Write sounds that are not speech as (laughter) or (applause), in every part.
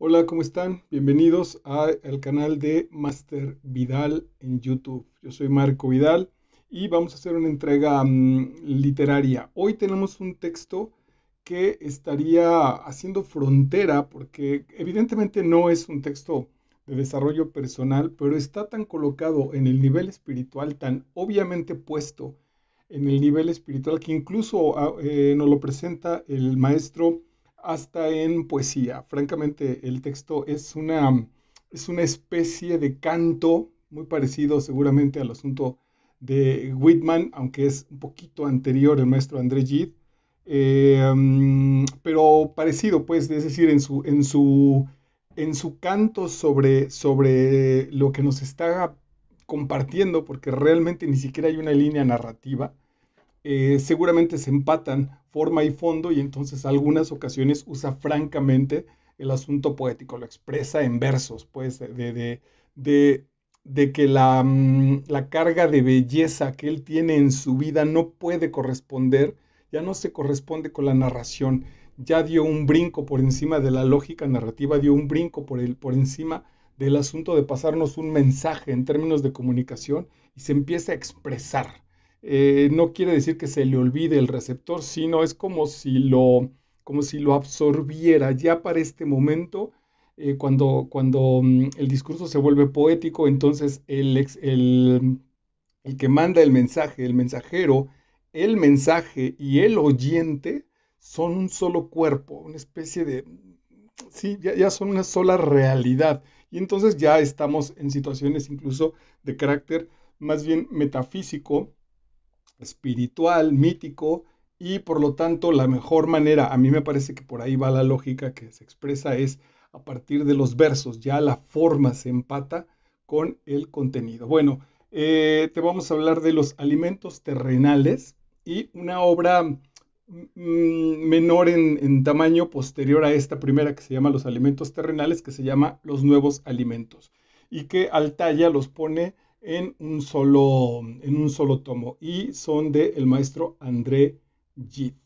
Hola, ¿cómo están? Bienvenidos al canal de Master Vidal en YouTube. Yo soy Marco Vidal y vamos a hacer una entrega mm, literaria. Hoy tenemos un texto que estaría haciendo frontera porque evidentemente no es un texto de desarrollo personal, pero está tan colocado en el nivel espiritual, tan obviamente puesto en el nivel espiritual que incluso ah, eh, nos lo presenta el maestro hasta en poesía. Francamente, el texto es una, es una especie de canto muy parecido seguramente al asunto de Whitman, aunque es un poquito anterior el maestro André Gide, em, pero parecido, pues, es decir, en su, en su, en su canto sobre, sobre lo que nos está compartiendo, porque realmente ni siquiera hay una línea narrativa, eh, seguramente se empatan forma y fondo y entonces algunas ocasiones usa francamente el asunto poético, lo expresa en versos, pues, de, de, de, que mm, la, carga de belleza que él tiene en su vida no puede corresponder, ya no se corresponde con la narración, ya dio un brinco por encima de la lógica narrativa, dio un brinco por, por encima del asunto de pasarnos un mensaje en términos de comunicación y se empieza a expresar. Eh, no quiere decir que se le olvide el receptor, sino es como si lo, como si lo absorbiera ya para este momento. Eh, cuando, cuando mm, el discurso se vuelve poético, entonces el, el, que manda el mensaje, el mensajero, el mensaje y el oyente son un solo cuerpo, una especie de... Sí, ya, ya, son una sola realidad. Y entonces ya estamos en situaciones incluso de carácter más bien metafísico espiritual, mítico, y por lo tanto la mejor manera, a mí me parece que por ahí va la lógica que se expresa, es a partir de los versos, ya la forma se empata con el contenido. Bueno, eh, te vamos a hablar de los alimentos terrenales y una obra mm, menor en, en, tamaño posterior a esta primera que se llama los alimentos terrenales, que se llama los nuevos alimentos, y que Altaya los pone en un solo, en un solo tomo y son del el maestro André Gide.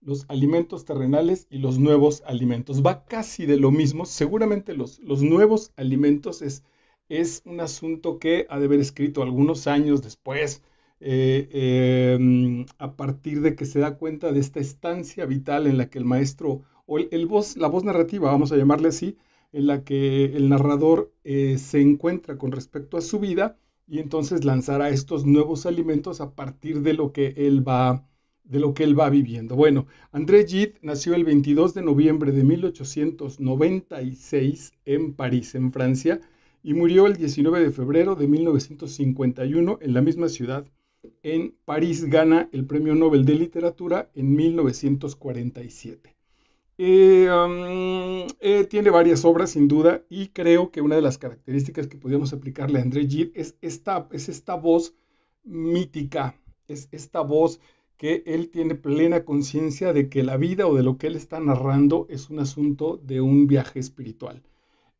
Los alimentos terrenales y los nuevos alimentos. Va casi de lo mismo. Seguramente los, los nuevos alimentos es, es, un asunto que ha de haber escrito algunos años después, eh, em, a partir de que se da cuenta de esta estancia vital en la que el maestro, o voz, la voz narrativa, vamos a llamarle así, en la que el narrador eh, se encuentra con respecto a su vida y entonces lanzará estos nuevos alimentos a partir de lo que él va de lo que él va viviendo. Bueno, André Gide nació el 22 de noviembre de 1896 en París, en Francia, y murió el 19 de febrero de 1951 en la misma ciudad. En París gana el Premio Nobel de Literatura en 1947. Eh, tiene varias obras, sin duda, y creo que una de las características que podríamos aplicarle a André Gide es esta, es esta voz mítica, es esta voz que él tiene plena conciencia de que la vida o de lo que él está narrando es un asunto de un viaje espiritual.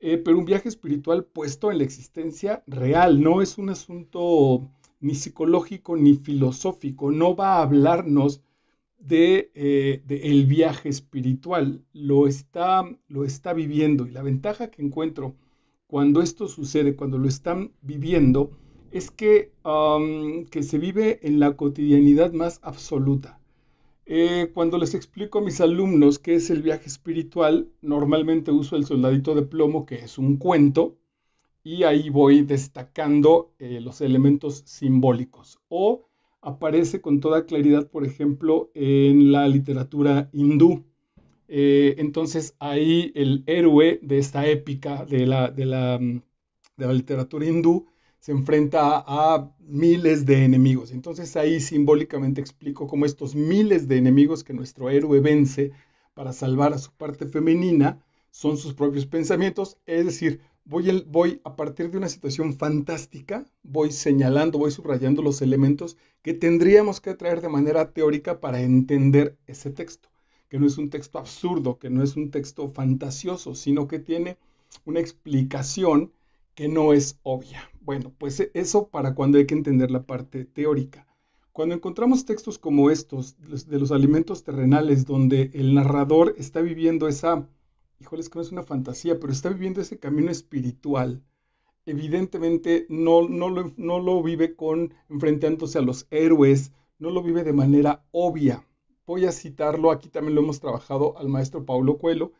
Eh, pero un viaje espiritual puesto en la existencia real, no es un asunto ni psicológico ni filosófico, no va a hablarnos eh, de, el viaje espiritual, lo está, lo está viviendo. Y la ventaja que encuentro cuando esto sucede, cuando lo están viviendo, es que, que se vive en la cotidianidad más absoluta. Eh, cuando les explico a mis alumnos qué es el viaje espiritual, normalmente uso el soldadito de plomo, que es un cuento, y ahí voy destacando eh, los elementos simbólicos. O aparece con toda claridad, por ejemplo, en la literatura hindú. Eh, entonces ahí el héroe de esta épica de la, de la, de la literatura hindú se enfrenta a miles de enemigos. Entonces ahí simbólicamente explico cómo estos miles de enemigos que nuestro héroe vence para salvar a su parte femenina son sus propios pensamientos, es decir, voy, a partir de una situación fantástica, voy señalando, voy subrayando los elementos que tendríamos que traer de manera teórica para entender ese texto, que no es un texto absurdo, que no es un texto fantasioso, sino que tiene una explicación que no es obvia. Bueno, pues eso para cuando hay que entender la parte teórica. Cuando encontramos textos como estos, de los alimentos terrenales, donde el narrador está viviendo esa híjole, es que no es una fantasía, pero está viviendo ese camino espiritual. Evidentemente no, lo, vive con enfrentándose a los héroes, no lo vive de manera obvia. Voy a citarlo, aquí también lo hemos trabajado al maestro Paulo Coelho,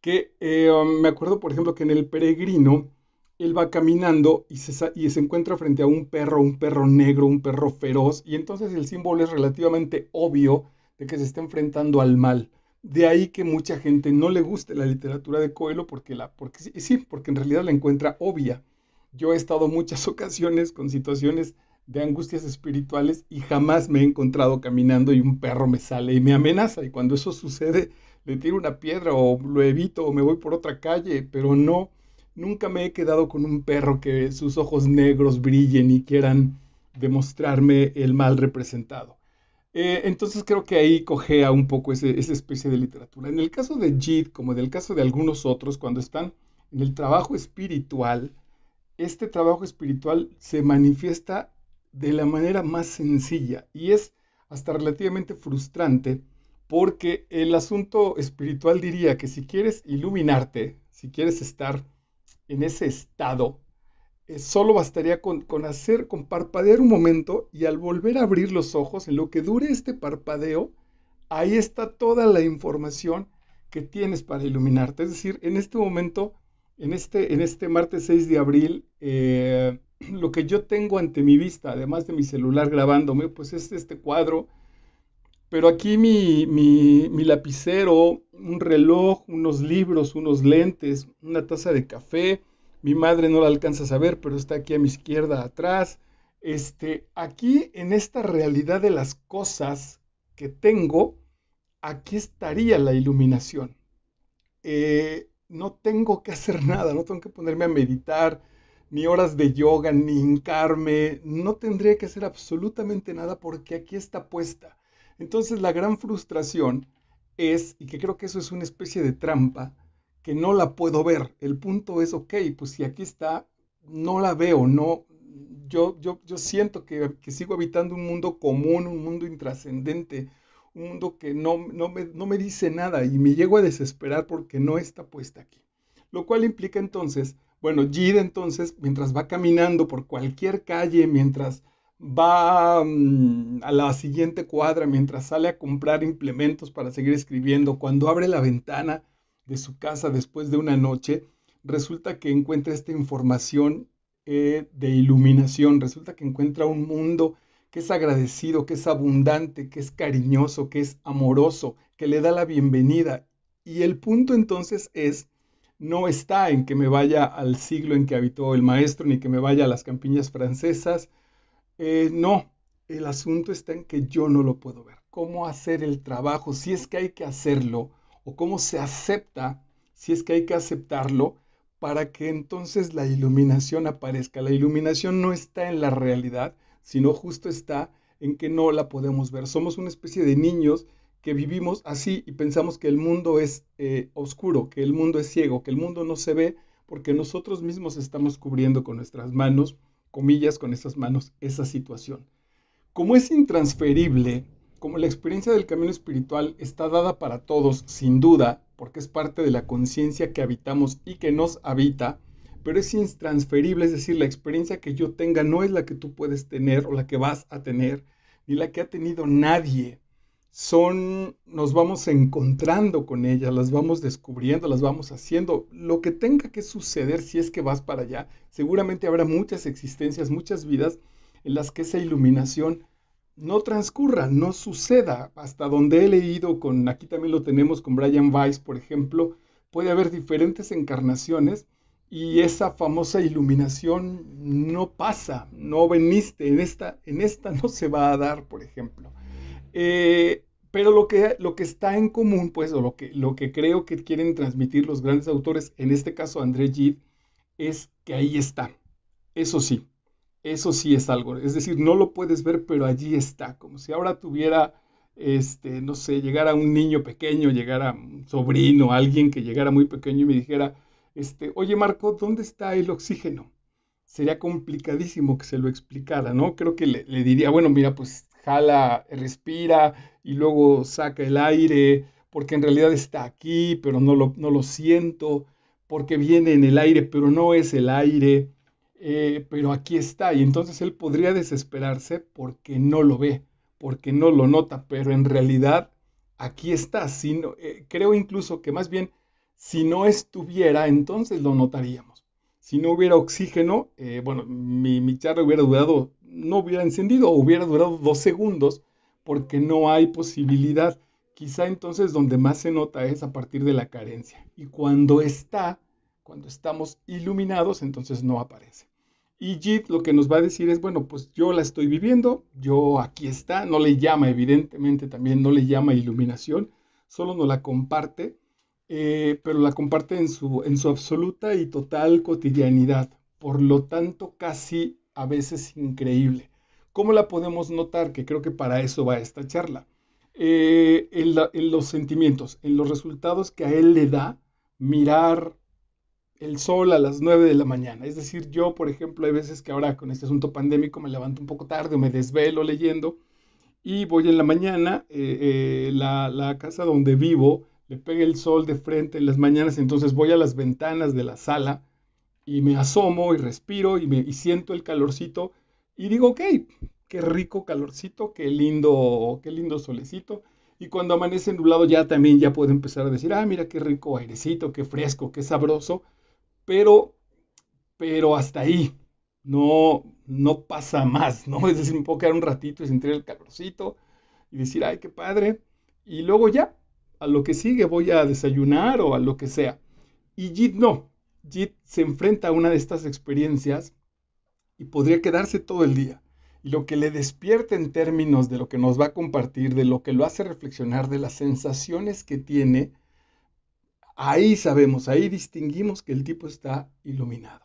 que eh, um, me acuerdo, por ejemplo, que en El Peregrino, él va caminando y se, y se encuentra frente a un perro, un perro negro, un perro feroz, y entonces el símbolo es relativamente obvio de que se está enfrentando al mal. De ahí que mucha gente no le guste la literatura de Coelho porque, la, porque sí, porque en realidad la encuentra obvia. Yo he estado muchas (laughs) ocasiones con situaciones de angustias espirituales y jamás me he encontrado caminando y un perro me sale y me amenaza. Y cuando eso sucede, le tiro una piedra o lo evito o me voy por otra calle, pero no, nunca me he quedado con un perro que sus ojos negros brillen y quieran demostrarme el mal representado. Eh, entonces creo que ahí cogea un poco esa especie de literatura. En el caso de Jid, como en el caso de algunos otros, cuando están en el trabajo espiritual, este trabajo espiritual se manifiesta de la manera más sencilla y es hasta relativamente frustrante porque el asunto espiritual diría que si quieres iluminarte, si quieres estar en ese estado, eh, solo bastaría con, hacer, con parpadear un momento y al volver a abrir los ojos, en lo que dure este parpadeo, ahí está toda la información que tienes para iluminarte. Es decir, en este momento, en este, en este martes 6 de abril, eh, (clears throat) lo que yo tengo ante mi vista, además de mi celular grabándome, pues es este cuadro. Pero aquí mi, mi lapicero, un reloj, unos libros, unos lentes, una taza de café, mi madre no la alcanza a saber, pero está aquí a mi izquierda, atrás. Este, aquí en esta realidad de las cosas que tengo, aquí estaría la iluminación. Eh, no tengo que hacer (laughs) nada, no tengo que ponerme a meditar, ni horas de yoga, ni hincarme, no tendría que hacer absolutamente nada porque aquí está puesta. Entonces la gran frustración es, y que creo que eso es una especie de trampa, que no la puedo ver. El punto es, ok, pues si aquí está, no la veo, no, yo, yo, siento que, sigo habitando un mundo común, un mundo intrascendente, un mundo que no, me, dice nada y me llego a desesperar porque no está puesta aquí. Lo cual implica entonces, bueno, Jid entonces, mientras va caminando por cualquier calle, mientras va mm, a la siguiente cuadra mientras sale a comprar implementos para seguir escribiendo, cuando abre la ventana de su casa después de una noche, resulta que encuentra esta información eh, de iluminación, resulta que encuentra un mundo que es agradecido, que es abundante, que es cariñoso, que es amoroso, que le da la bienvenida. Y el punto entonces es, no está en que me vaya al siglo en que habitó el maestro, ni que me vaya a las campiñas francesas. Eh, no, el asunto está en que yo no lo puedo ver. ¿Cómo hacer el trabajo? Si es que hay que hacerlo, o cómo se acepta, si es que hay que aceptarlo, para que entonces la iluminación aparezca. La iluminación no está en la realidad, sino justo está en que no la podemos ver. Somos una especie de niños que vivimos así y pensamos que el mundo es eh, oscuro, que el mundo es ciego, que el mundo no se ve, porque nosotros mismos estamos cubriendo con nuestras manos, comillas, con esas manos, esa situación. Como es intransferible, como la experiencia del camino espiritual está dada para todos, sin duda, porque es parte de la conciencia que habitamos y que nos habita, pero es intransferible, es decir, la experiencia que yo tenga no es la que tú puedes tener o la que vas a tener, ni la que ha tenido nadie. Son, nos vamos encontrando con ella, las vamos descubriendo, las vamos haciendo. Lo que tenga que suceder si es que vas para allá, seguramente habrá muchas existencias, muchas vidas en las que esa iluminación no transcurra, no suceda. Hasta donde he leído, con aquí también lo tenemos con Brian Weiss, por ejemplo, puede haber diferentes encarnaciones y esa famosa iluminación no pasa, no veniste, en esta, en esta no se va a dar, por ejemplo. Eh, pero lo que, lo que está en común, pues, o lo que, lo que creo que quieren transmitir los grandes autores, en este caso André Gide, es que ahí está. Eso sí, eso sí es algo, es decir, no lo puedes ver, pero allí está, como si ahora tuviera, este, no sé, llegara un niño pequeño, llegara un sobrino, alguien que llegara muy pequeño y me dijera, este, oye Marco, ¿dónde está el oxígeno? Sería complicadísimo que se lo explicara, ¿no? Creo que le, diría, bueno, mira, pues jala, respira y luego saca el aire, porque en realidad está aquí, pero no no lo siento, porque viene en el aire, pero no es el aire. Eh, pero aquí está, y entonces él podría desesperarse porque no lo ve, porque no lo nota, pero en realidad aquí está. Eh, creo incluso que más bien, si no estuviera, entonces lo notaríamos. Si no hubiera oxígeno, eh, bueno, mi, mi charla hubiera durado, no hubiera encendido, hubiera durado dos segundos, porque no hay posibilidad. Quizá entonces donde más se nota es a partir de la carencia. Y cuando está, cuando estamos iluminados, entonces no aparece. Y JIT lo que nos va a decir es, bueno, pues yo la estoy viviendo, yo aquí está, no le llama evidentemente también, no le llama iluminación, solo no la comparte, eh, pero la comparte en su, en su absoluta y total cotidianidad, por lo tanto casi a veces increíble. ¿Cómo la podemos notar? Que creo que para eso va esta charla. en eh, los sentimientos, en los resultados que a él le da mirar el sol a las 9 de la mañana. Es decir, yo, por ejemplo, hay veces que ahora con este asunto pandémico me levanto un poco tarde o me desvelo leyendo y voy en la mañana, eh, eh, la, casa donde vivo le pega el sol de frente en las mañanas, entonces voy a las ventanas de la sala y me asomo y respiro y, me, siento el calorcito y digo, ok, qué rico calorcito, qué lindo, qué lindo solecito. Y cuando amanece nublado ya también ya puedo empezar a decir, ah, mira qué rico airecito, qué fresco, qué sabroso pero, pero hasta ahí, no, no pasa más, ¿no? (laughs) Es decir, me puedo quedar un ratito y sentir el calorcito y decir, ay, qué padre, y luego ya, a lo que sigue voy a desayunar o a lo que sea. Y JIT no, JIT se enfrenta a una de estas experiencias y podría quedarse todo el día. Y lo que le despierta en términos de lo que nos va a compartir, de lo que lo hace reflexionar, de las sensaciones que tiene, Ahí sabemos, ahí distinguimos que el tipo está iluminado.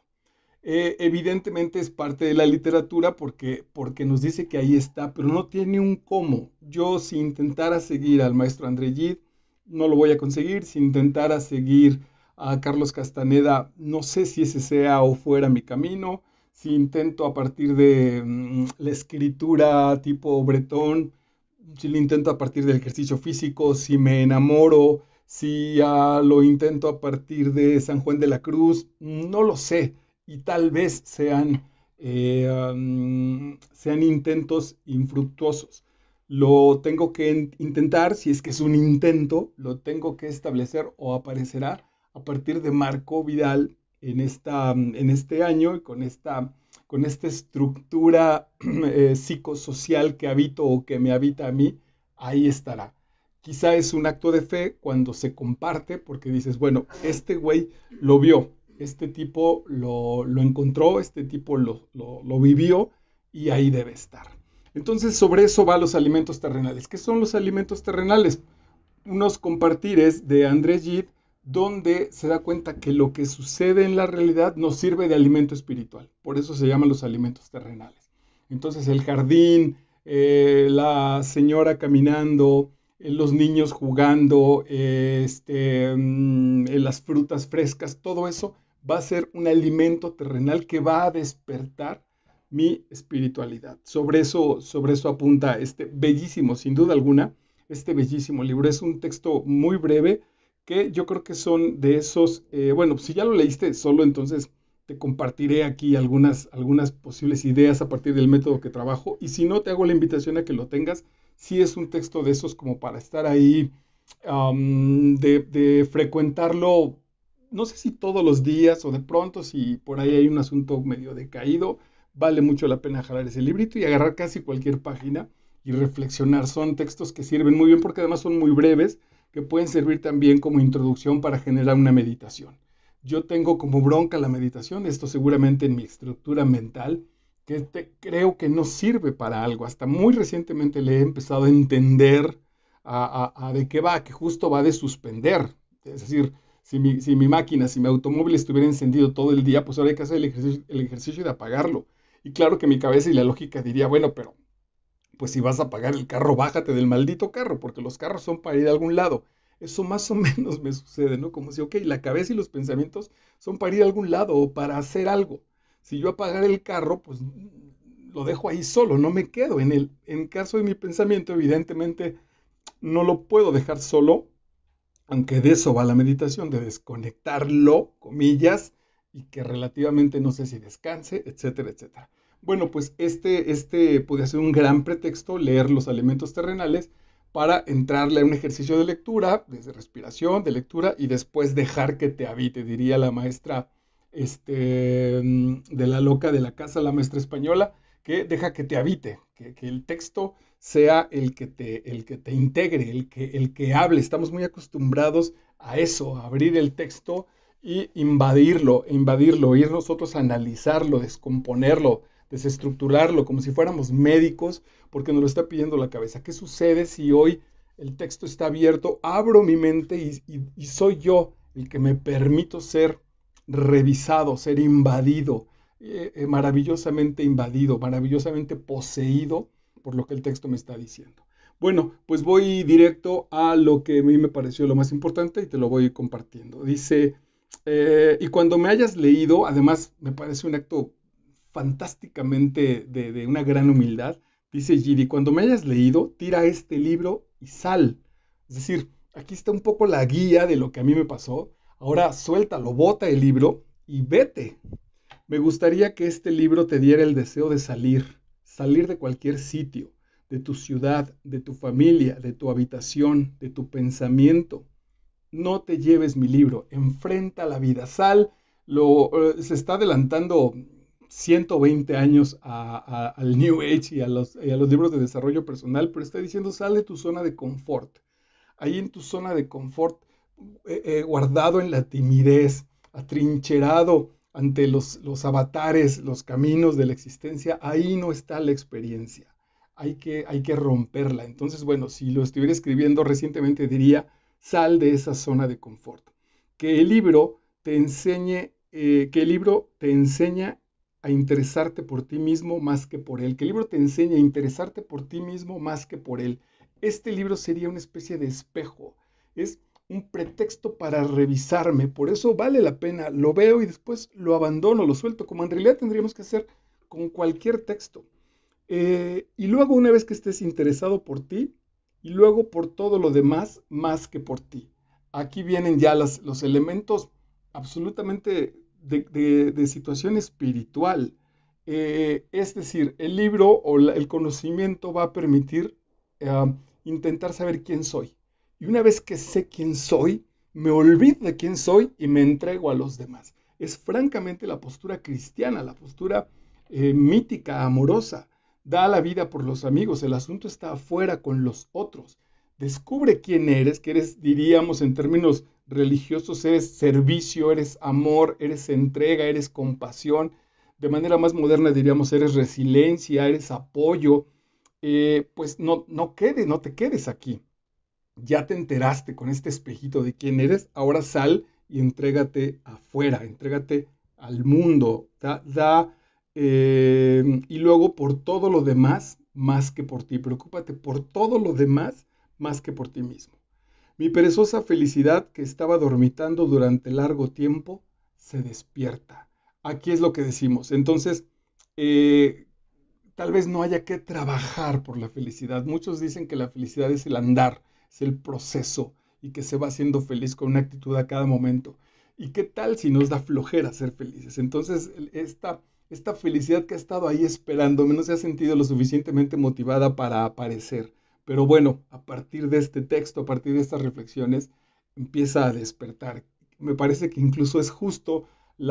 Eh, evidentemente es parte de la literatura porque, porque nos dice que ahí está, pero no tiene un cómo. Yo si intentara seguir al maestro André Gide, no lo voy a conseguir. Si intentara seguir a Carlos Castaneda, no sé si ese sea o fuera mi camino. Si intento a partir de mm, la escritura tipo bretón, si lo intento a partir del ejercicio físico, si me enamoro si ya lo intento a partir de San Juan de la Cruz, no lo sé. Y tal vez sean, eh, sean intentos infructuosos. Lo tengo que intentar, si es que es un intento, lo tengo que establecer o aparecerá a partir de Marco Vidal en, esta, en este año y con esta, con esta estructura (clears throat) eh, psicosocial que habito o que me habita a mí, ahí estará quizá es un acto de fe cuando se comparte, porque dices, bueno, este güey lo vio, este tipo lo, encontró, este tipo lo, vivió y ahí debe estar. Entonces, sobre eso va los alimentos terrenales. ¿Qué son los alimentos terrenales? Unos compartires de Andrés Gide, donde se da cuenta que lo que sucede en la realidad nos sirve de alimento espiritual. Por eso se llaman los alimentos terrenales. Entonces, el jardín, eh, la señora caminando, eh, los niños jugando, este, mm, eh, las frutas frescas, todo eso va a ser un alimento terrenal que va a despertar mi espiritualidad. Sobre eso, sobre eso apunta este bellísimo, sin duda alguna, este bellísimo libro. Es un texto muy breve que yo creo que son de esos, eh, bueno, si ya lo leíste solo, entonces te compartiré aquí algunas, algunas posibles ideas a partir del método que trabajo y si no, te hago la invitación a que lo tengas sí es un texto de esos como para estar ahí, de, de, frecuentarlo, no sé si todos los días o de pronto, si por ahí hay un asunto medio decaído, vale mucho la pena jalar ese librito y agarrar casi cualquier página y reflexionar. Son textos que sirven muy bien porque además son muy breves, que pueden servir también como introducción para generar una meditación. Yo tengo como bronca la meditación, esto seguramente en mi estructura mental, que este creo que no sirve para algo. Hasta muy recientemente le he empezado a entender a, de qué va, que justo va de suspender. Es decir, si mi, máquina, si mi automóvil estuviera encendido todo el día, pues ahora hay que hacer el ejercicio, de apagarlo. Y claro que mi cabeza y la lógica diría, bueno, pero pues si vas a apagar el carro, bájate del maldito carro, porque los carros son para ir a algún lado. Eso más o (laughs) menos me sucede, ¿no? Como si, ok, la cabeza y los pensamientos son para ir a algún lado o para hacer algo si yo apagar el carro, pues lo dejo ahí solo, no me quedo en el En caso de mi pensamiento, evidentemente, no lo puedo dejar solo, aunque de eso va la meditación, de desconectarlo, comillas, y que relativamente no sé si descanse, etcétera, etcétera. Bueno, pues este, este puede ser un gran pretexto leer los alimentos terrenales para entrarle a un ejercicio de lectura, desde respiración, de lectura, y después dejar que te habite, diría la maestra este, mm, de la loca de la casa, la maestra española, que deja que te habite, que, el texto sea el que te, el que te integre, el que, el que hable. Estamos muy acostumbrados a eso, a abrir el texto y invadirlo, invadirlo, ir nosotros a analizarlo, descomponerlo, desestructurarlo, como si fuéramos médicos, porque nos lo está pidiendo la cabeza. ¿Qué sucede si hoy el texto está abierto? Abro mi mente y soy yo el que me permito ser revisado, ser invadido, eh, eh, maravillosamente invadido, maravillosamente poseído por lo que el texto me está diciendo. Bueno, pues voy directo a lo que a mí me pareció lo más importante y te lo voy compartiendo. Dice, eh, y cuando me hayas leído, además me parece un acto fantásticamente de, de una gran humildad, dice Giri, cuando me hayas leído, tira este libro y sal. Es decir, aquí está un poco la guía de lo que a mí me pasó, Ahora suéltalo, bota el libro y vete. Me gustaría que este libro te diera el deseo de salir, salir de cualquier sitio, de tu ciudad, de tu familia, de tu habitación, de tu pensamiento. No te lleves mi libro, enfrenta la vida, sal, lo, eh, se está adelantando 120 años al New Age y a, los, libros de desarrollo personal, pero está diciendo sal de tu zona de confort. Ahí en tu zona de confort eh, eh, guardado en la timidez, atrincherado ante los, los avatares, los caminos de la existencia, ahí no está la experiencia. Hay que, hay que romperla. Entonces, bueno, si lo estuviera escribiendo recientemente, diría, sal de esa zona de confort. Que el libro te enseñe, eh, que libro te enseña a interesarte por ti mismo más que por él. Que el libro te enseñe a interesarte por ti mismo más que por él. Este libro sería una especie de espejo. Es un pretexto para revisarme. Por eso vale la pena. Lo veo y después lo abandono, lo suelto, como en realidad tendríamos que hacer con cualquier texto. Eh, y luego una vez que estés interesado por ti y luego por todo lo demás más que por ti. Aquí vienen ya las, los elementos absolutamente de, de, situación espiritual. Eh, es decir, el libro o el conocimiento va a permitir eh, intentar saber quién soy y una vez que sé quién soy, me olvido de quién soy y me entrego a los demás. Es francamente la postura cristiana, la postura eh, mítica, amorosa. Da la vida por los amigos, el asunto está afuera con los otros. Descubre quién eres, que eres, diríamos en términos religiosos, eres servicio, eres amor, eres entrega, eres compasión. De manera más moderna diríamos, eres resiliencia, eres apoyo. Eh, pues no, no quede, no te quedes aquí ya te enteraste con este espejito de quién eres, ahora sal y entrégate afuera, entrégate al mundo, da, em, y luego por todo lo demás más que por ti, preocúpate por todo lo demás más que por ti mismo. Mi perezosa felicidad que estaba dormitando durante largo tiempo se despierta. Aquí es lo que decimos. Entonces, eh, tal vez no haya que trabajar por la felicidad. Muchos dicen que la felicidad es el andar es el proceso y que se va haciendo feliz con una actitud a cada momento. ¿Y qué tal si nos da flojera ser felices? Entonces, esta, esta felicidad que ha estado ahí esperando no se ha sentido lo suficientemente motivada para aparecer. Pero bueno, a partir de este texto, a partir de estas reflexiones, empieza a despertar. Me parece que incluso es justo el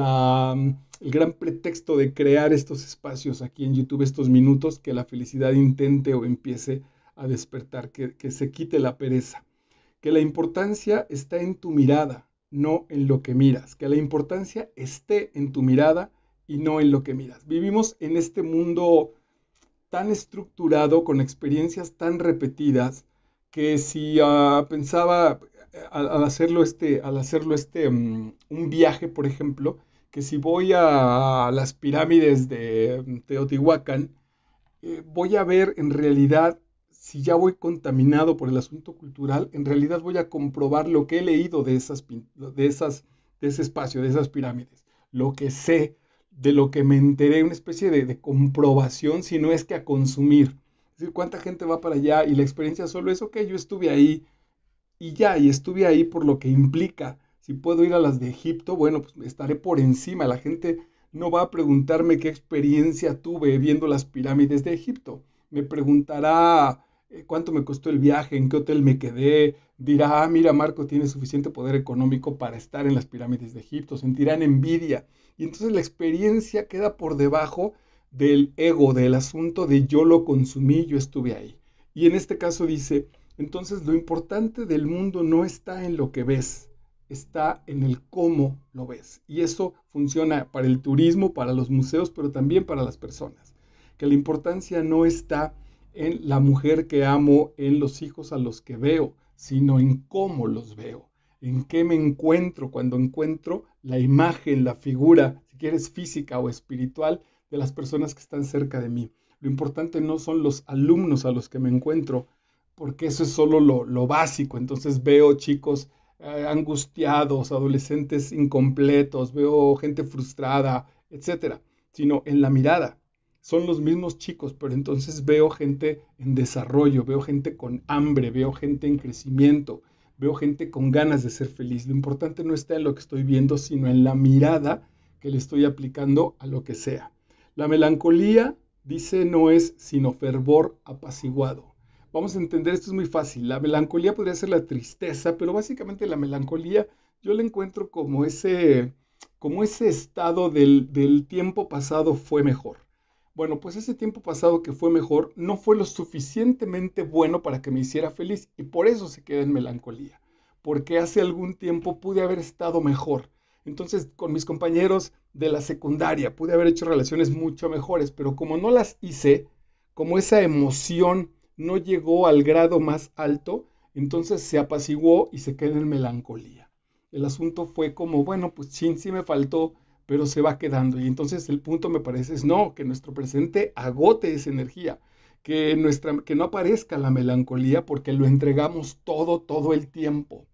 gran pretexto de crear estos espacios aquí en YouTube, estos minutos, que la felicidad intente o empiece a despertar, que, se quite la pereza, que la importancia está en tu mirada, no en lo que miras, que la importancia esté en tu mirada y no en lo que miras. Vivimos en este mundo tan estructurado, con experiencias tan repetidas, que si ah, pensaba eh, al, hacerlo este, al hacerlo este mm, un viaje, por ejemplo, que si voy a, las pirámides de mm, Teotihuacán, eh, voy a ver en realidad si ya voy contaminado por el asunto cultural, en realidad voy a comprobar lo que he leído de, esas, de, esas, de ese espacio, de esas pirámides, lo que sé, de lo que me enteré, una especie de, de comprobación, si no es que a consumir. Es decir, cuánta gente va para allá y la experiencia solo es, ok, yo estuve ahí y ya, y estuve ahí por lo que implica. Si puedo ir a las de Egipto, bueno, pues estaré por encima. La gente no va a preguntarme qué experiencia tuve viendo las pirámides de Egipto. Me preguntará, eh, cuánto me costó el viaje, en qué hotel me quedé, dirá, ah, mira, Marco tiene suficiente poder económico para estar en las pirámides de Egipto, sentirán envidia. Y entonces la experiencia queda por debajo del ego, del asunto de yo lo consumí, yo estuve ahí. Y en este caso dice, entonces lo importante del mundo no está en lo que ves, está en el cómo lo ves. Y eso funciona para el turismo, para los museos, pero también para las personas. Que la importancia no está en la mujer que amo, en los hijos a los que veo, sino en cómo los veo, en qué me encuentro cuando encuentro la imagen, la figura, si quieres física o espiritual, de las personas que están cerca de mí. Lo importante no son los alumnos a los que me encuentro, porque eso es solo lo, básico. Entonces veo chicos eh, angustiados, adolescentes incompletos, veo gente frustrada, etcétera, sino en la mirada son los mismos chicos, pero entonces veo gente en desarrollo, veo gente con hambre, veo gente en crecimiento, veo gente con ganas de ser feliz. Lo importante no está en lo que estoy viendo, sino en la mirada que le estoy aplicando a lo que sea. La melancolía, dice, no es sino fervor apaciguado. Vamos a entender, esto es muy fácil. La melancolía podría ser la tristeza, pero básicamente la melancolía yo la encuentro como ese, como ese estado del, del tiempo pasado fue mejor bueno, pues ese tiempo pasado que fue mejor no fue lo suficientemente bueno para que me hiciera feliz y por eso se queda en melancolía, porque hace algún tiempo pude haber estado mejor. Entonces, con mis compañeros de la secundaria pude haber hecho relaciones mucho mejores, pero como no las hice, como esa emoción no llegó al grado más alto, entonces se apaciguó y se queda en melancolía. El asunto fue como, bueno, pues sí, sí me faltó pero se va quedando. Y entonces el punto me parece es no, que nuestro presente agote esa energía, que, nuestra, que no aparezca la melancolía porque lo entregamos todo, todo el tiempo.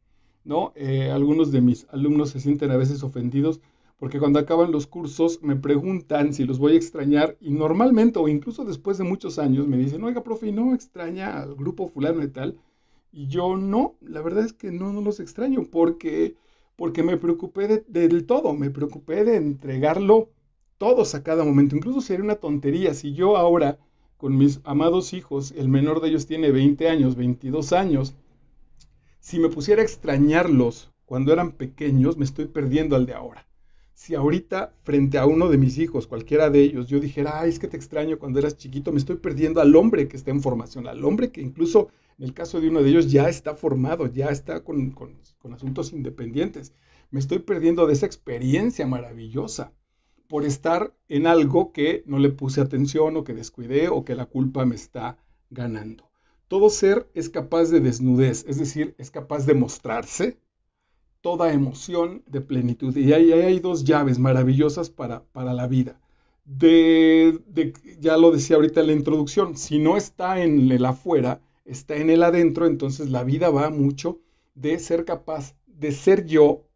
¿no? Eh, algunos de mis alumnos se sienten a veces ofendidos porque cuando acaban los cursos me preguntan si los voy a extrañar y normalmente o incluso después de muchos años me dicen, oiga, profe, ¿no extraña al grupo fulano y tal? Y yo no, la verdad es que no, no los extraño porque porque me preocupé del todo, me preocupé de entregarlo todos a cada momento. Incluso sería una tontería si yo ahora, con mis amados hijos, el menor de ellos tiene 20 años, 22 años, si me pusiera a extrañarlos cuando eran pequeños, me estoy perdiendo al de ahora. Si ahorita, frente a uno de mis hijos, cualquiera de ellos, yo dijera, ay, es que te extraño cuando eras chiquito, me estoy perdiendo al hombre que está en formación, al hombre que incluso en el caso de uno de ellos ya está formado, ya está con, asuntos independientes. Me estoy perdiendo de esa experiencia maravillosa por estar en algo que no le puse atención o que descuidé o que la culpa me está ganando. Todo ser es capaz de desnudez, es decir, es capaz de mostrarse toda emoción de plenitud. Y ahí, hay dos llaves maravillosas para, la vida. ya lo decía ahorita en la introducción, si no está en el afuera, está en el adentro, entonces la vida va mucho de ser capaz de ser yo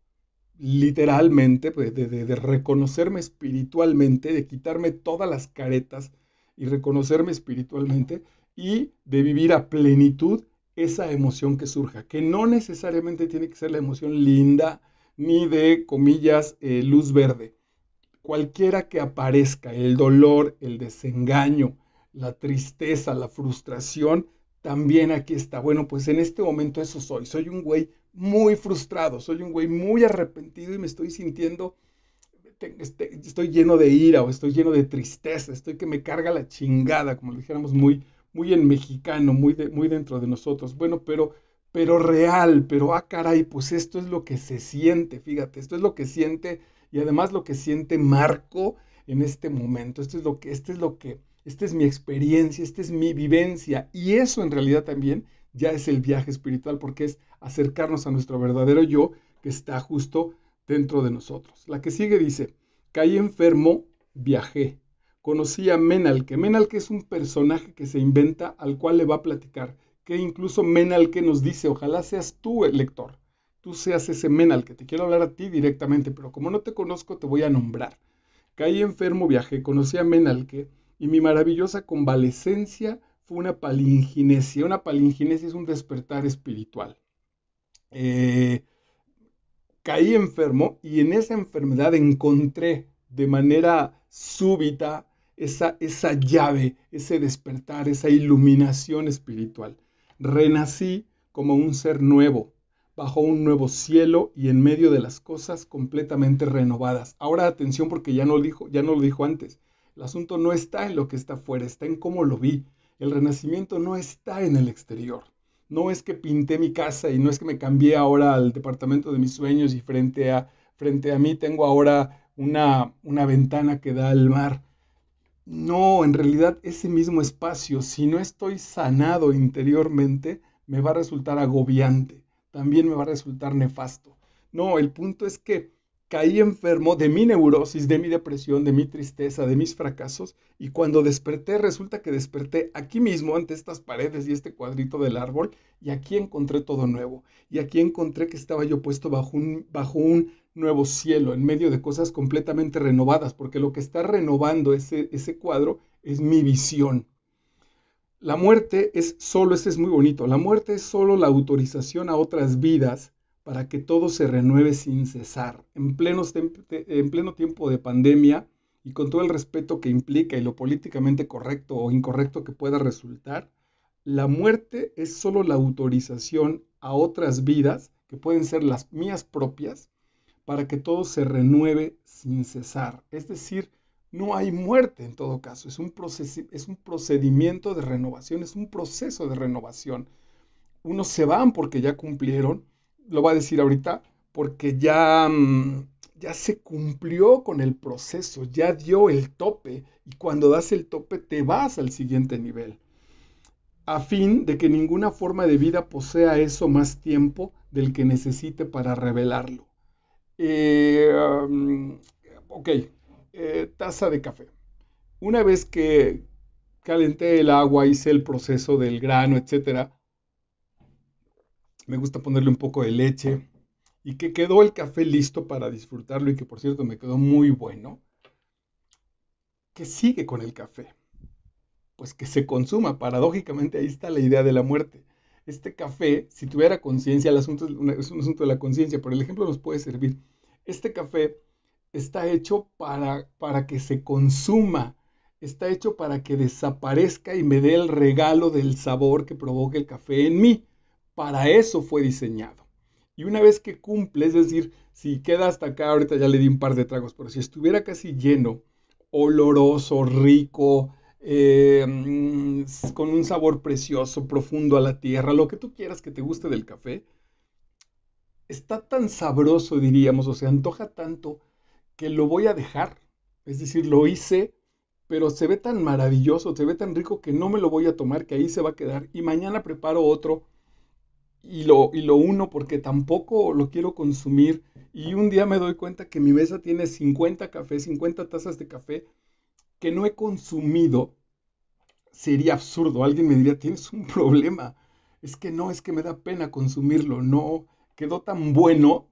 literalmente, pues, de, reconocerme espiritualmente, de quitarme todas las caretas y reconocerme espiritualmente y de vivir a plenitud esa emoción que surja, que no necesariamente tiene que ser la emoción linda ni de comillas eh, luz verde. Cualquiera que aparezca, el dolor, el desengaño, la tristeza, la frustración, también aquí está. Bueno, pues en este momento eso soy. Soy un güey muy frustrado, soy un güey muy arrepentido y me estoy sintiendo, este, estoy lleno de ira o estoy lleno de tristeza, estoy que me carga la chingada, como lo dijéramos muy, muy en mexicano, muy, muy dentro de nosotros. Bueno, pero, pero real, pero ah, caray, pues esto es lo que se siente, fíjate, esto es lo que siente y además lo que siente Marco en este momento, esto es lo que, esto es lo que esta es mi experiencia, esta es mi vivencia. Y eso en realidad también ya es el viaje espiritual, porque es acercarnos a nuestro verdadero yo que está justo dentro de nosotros. La que sigue dice, caí enfermo, viajé. Conocí a Menalke. que es un personaje que se inventa al cual le va a platicar, que incluso que nos dice, ojalá seas tú el lector, tú seas ese que te quiero hablar a ti directamente, pero como no te conozco te voy a nombrar. Caí enfermo, viajé, conocí a Menalke y mi maravillosa convalecencia fue una palinginesia. Una palinginesia es un despertar espiritual. Eh, caí enfermo y en esa enfermedad encontré de manera súbita esa, esa llave, ese despertar, esa iluminación espiritual. Renací como un ser nuevo, bajo un nuevo cielo y en medio de las cosas completamente renovadas. Ahora atención porque ya no, dijo, ya no lo dijo antes. El asunto no está en lo que está afuera, está en cómo lo vi. El renacimiento no está en el exterior. No es que pinté mi casa y no es que me cambié ahora al departamento de mis sueños y frente a, frente a mí tengo ahora una, una ventana que da al mar. No, en realidad ese mismo espacio, si no estoy sanado interiormente, me va a resultar agobiante, también me va a resultar nefasto. No, el punto es que caí enfermo de mi neurosis, de mi depresión, de mi tristeza, de mis fracasos, y cuando desperté resulta que desperté aquí mismo ante estas paredes y este cuadrito del árbol, y aquí encontré todo nuevo, y aquí encontré que estaba yo puesto bajo un, bajo un nuevo cielo, en medio de cosas completamente renovadas, porque lo que está renovando ese, ese cuadro es mi visión. La muerte es solo, ese es muy bonito, la muerte es solo la autorización a otras vidas para que todo se renueve sin cesar. En, en pleno tiempo de pandemia y con todo el respeto que implica y lo políticamente correcto o incorrecto que pueda resultar, la muerte es solo la autorización a otras vidas, que pueden ser las mías propias, para que todo se renueve sin cesar. Es decir, no hay muerte en todo caso, es un, es un procedimiento de renovación, es un proceso de renovación. Unos se van porque ya cumplieron, lo va a decir ahorita, porque ya, mm, ya se cumplió con el proceso, ya dio el tope y cuando das el tope te vas al siguiente nivel, a fin de que ninguna forma de vida posea eso más tiempo del que necesite para revelarlo. Eh, um, ok, eh, taza de café. Una vez que calenté el agua, hice el proceso del grano, etcétera, me gusta ponerle un poco de leche y que quedó el café listo para disfrutarlo y que por cierto me quedó muy bueno. ¿Qué sigue con el café? Pues que se consuma. Paradójicamente ahí está la idea de la muerte. Este café, si tuviera conciencia, el asunto es un asunto de la conciencia, pero el ejemplo nos puede servir. Este café está hecho para, para que se consuma, está hecho para que desaparezca y me dé el regalo del sabor que provoca el café en mí. Para eso fue diseñado. Y una vez que cumple, es decir, si queda hasta acá, ahorita ya le di un par de tragos, pero si estuviera casi lleno, oloroso, rico, eh, mm, con un sabor precioso, profundo a la tierra, lo que tú quieras que te guste del café, está tan sabroso, diríamos, o se antoja tanto que lo voy a dejar. Es decir, lo hice, pero se ve tan maravilloso, se ve tan rico que no me lo voy a tomar, que ahí se va a quedar. Y mañana preparo otro y lo, y lo uno porque tampoco lo quiero consumir. Y un día me doy cuenta que mi mesa tiene 50 cafés, 50 tazas de café que no he consumido. Sería absurdo. Alguien me diría, tienes un problema. Es que no, es que me da pena consumirlo. No, quedó tan bueno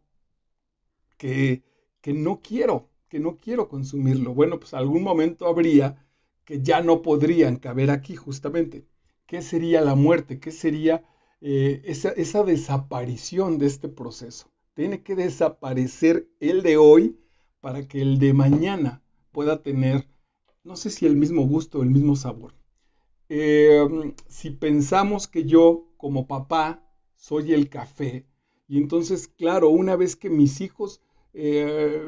que, que no quiero, que no quiero consumirlo. Bueno, pues algún momento habría que ya no podrían caber aquí justamente. ¿Qué sería la muerte? ¿Qué sería eh, esa, desaparición de este proceso. Tiene que desaparecer el de hoy para que el de mañana pueda tener, no sé si el mismo gusto o el mismo sabor. Em, si pensamos que yo, como papá, soy el café, y entonces, claro, una vez que mis hijos eh,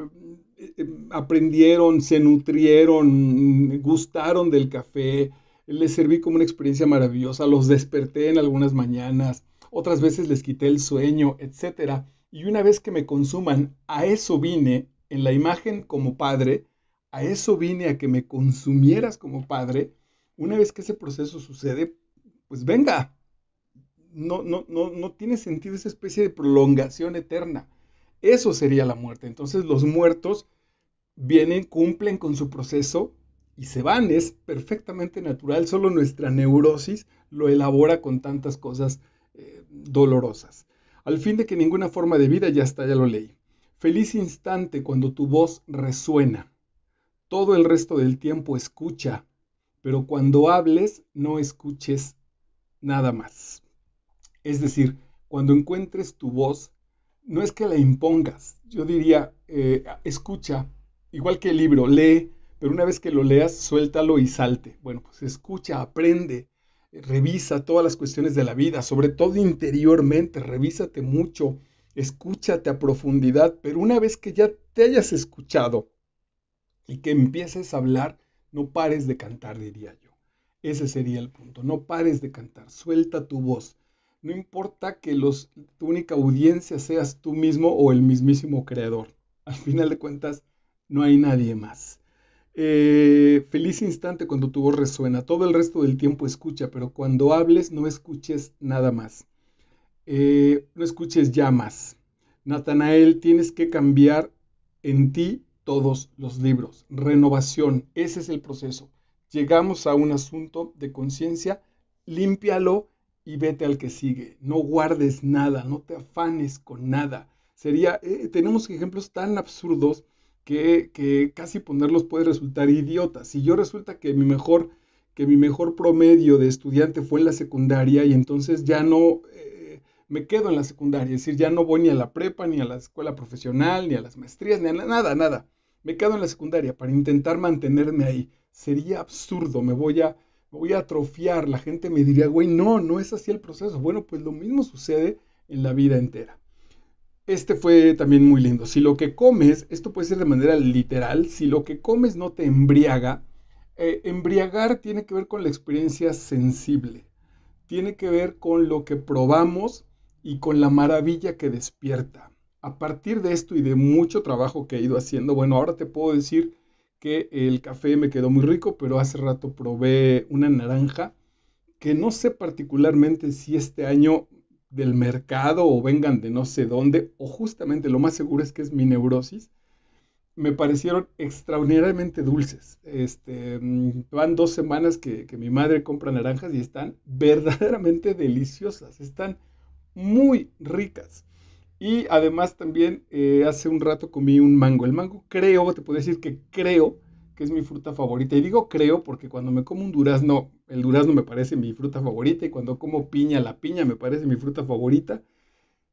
em, aprendieron, se nutrieron, gustaron del café, les serví como una experiencia maravillosa, los desperté en algunas mañanas, otras veces les quité el sueño, etc. Y una vez que me consuman, a eso vine, en la imagen como padre, a eso vine a que me consumieras como padre. Una vez que ese proceso sucede, pues venga, no, no, no, tiene sentido esa especie de prolongación eterna. Eso sería la muerte. Entonces los muertos vienen, cumplen con su proceso, y se van, es perfectamente natural, solo nuestra neurosis lo elabora con tantas cosas eh, dolorosas. Al fin de que ninguna forma de vida, ya está, ya lo leí. Feliz instante cuando tu voz resuena. Todo el resto del tiempo escucha, pero cuando hables no escuches nada más. Es decir, cuando encuentres tu voz, no es que la impongas, yo diría, eh, escucha, igual que el libro, lee, pero una vez que lo leas, suéltalo y salte. Bueno, pues escucha, aprende, revisa todas las cuestiones de la vida, sobre todo interiormente, revísate mucho, escúchate a profundidad, pero una vez que ya te hayas escuchado y que empieces a hablar, no pares de cantar, diría yo. Ese sería el punto, no pares de cantar, suelta tu voz. No importa que los, tu única audiencia seas tú mismo o el mismísimo creador. Al final de cuentas, no hay nadie más. Eh, feliz instante cuando tu voz resuena. Todo el resto del tiempo escucha, pero cuando hables no escuches nada más. Eh, no escuches ya más, Natanael, tienes que cambiar en ti todos los libros. Renovación, ese es el proceso. Llegamos a un asunto de conciencia, límpialo y vete al que sigue. No guardes nada, no te afanes con nada. Sería, eh, tenemos ejemplos tan absurdos que, casi ponerlos puede resultar idiota. Si yo resulta que mi mejor que mi mejor promedio de estudiante fue en la secundaria y entonces ya no eh, me quedo en la secundaria, es decir, ya no voy ni a la prepa, ni a la escuela profesional, ni a las maestrías, ni a nada, nada. Me quedo en la secundaria para intentar mantenerme ahí. Sería absurdo, me voy a, me voy a atrofiar. La gente me diría, güey, no, no es así el proceso. Bueno, pues lo mismo sucede en la vida entera este fue también muy lindo. Si lo que comes, esto puede ser de manera literal, si lo que comes no te embriaga, eh, embriagar tiene que ver con la experiencia sensible, tiene que ver con lo que probamos y con la maravilla que despierta. A partir de esto y de mucho trabajo que he ido haciendo, bueno, ahora te puedo decir que el café me quedó muy rico, pero hace rato probé una naranja que no sé particularmente si este año del mercado o vengan de no sé dónde, o justamente lo más seguro es que es mi neurosis, me parecieron extraordinariamente dulces. Este, mm, van dos semanas que, mi madre compra naranjas y están (laughs) verdaderamente deliciosas, están muy ricas. Y además también eh, hace un rato comí un mango. El mango creo, te puedo decir que creo que es mi fruta favorita. Y digo creo porque cuando me como un durazno, el durazno me parece mi fruta favorita y cuando como piña, la piña me parece mi fruta favorita.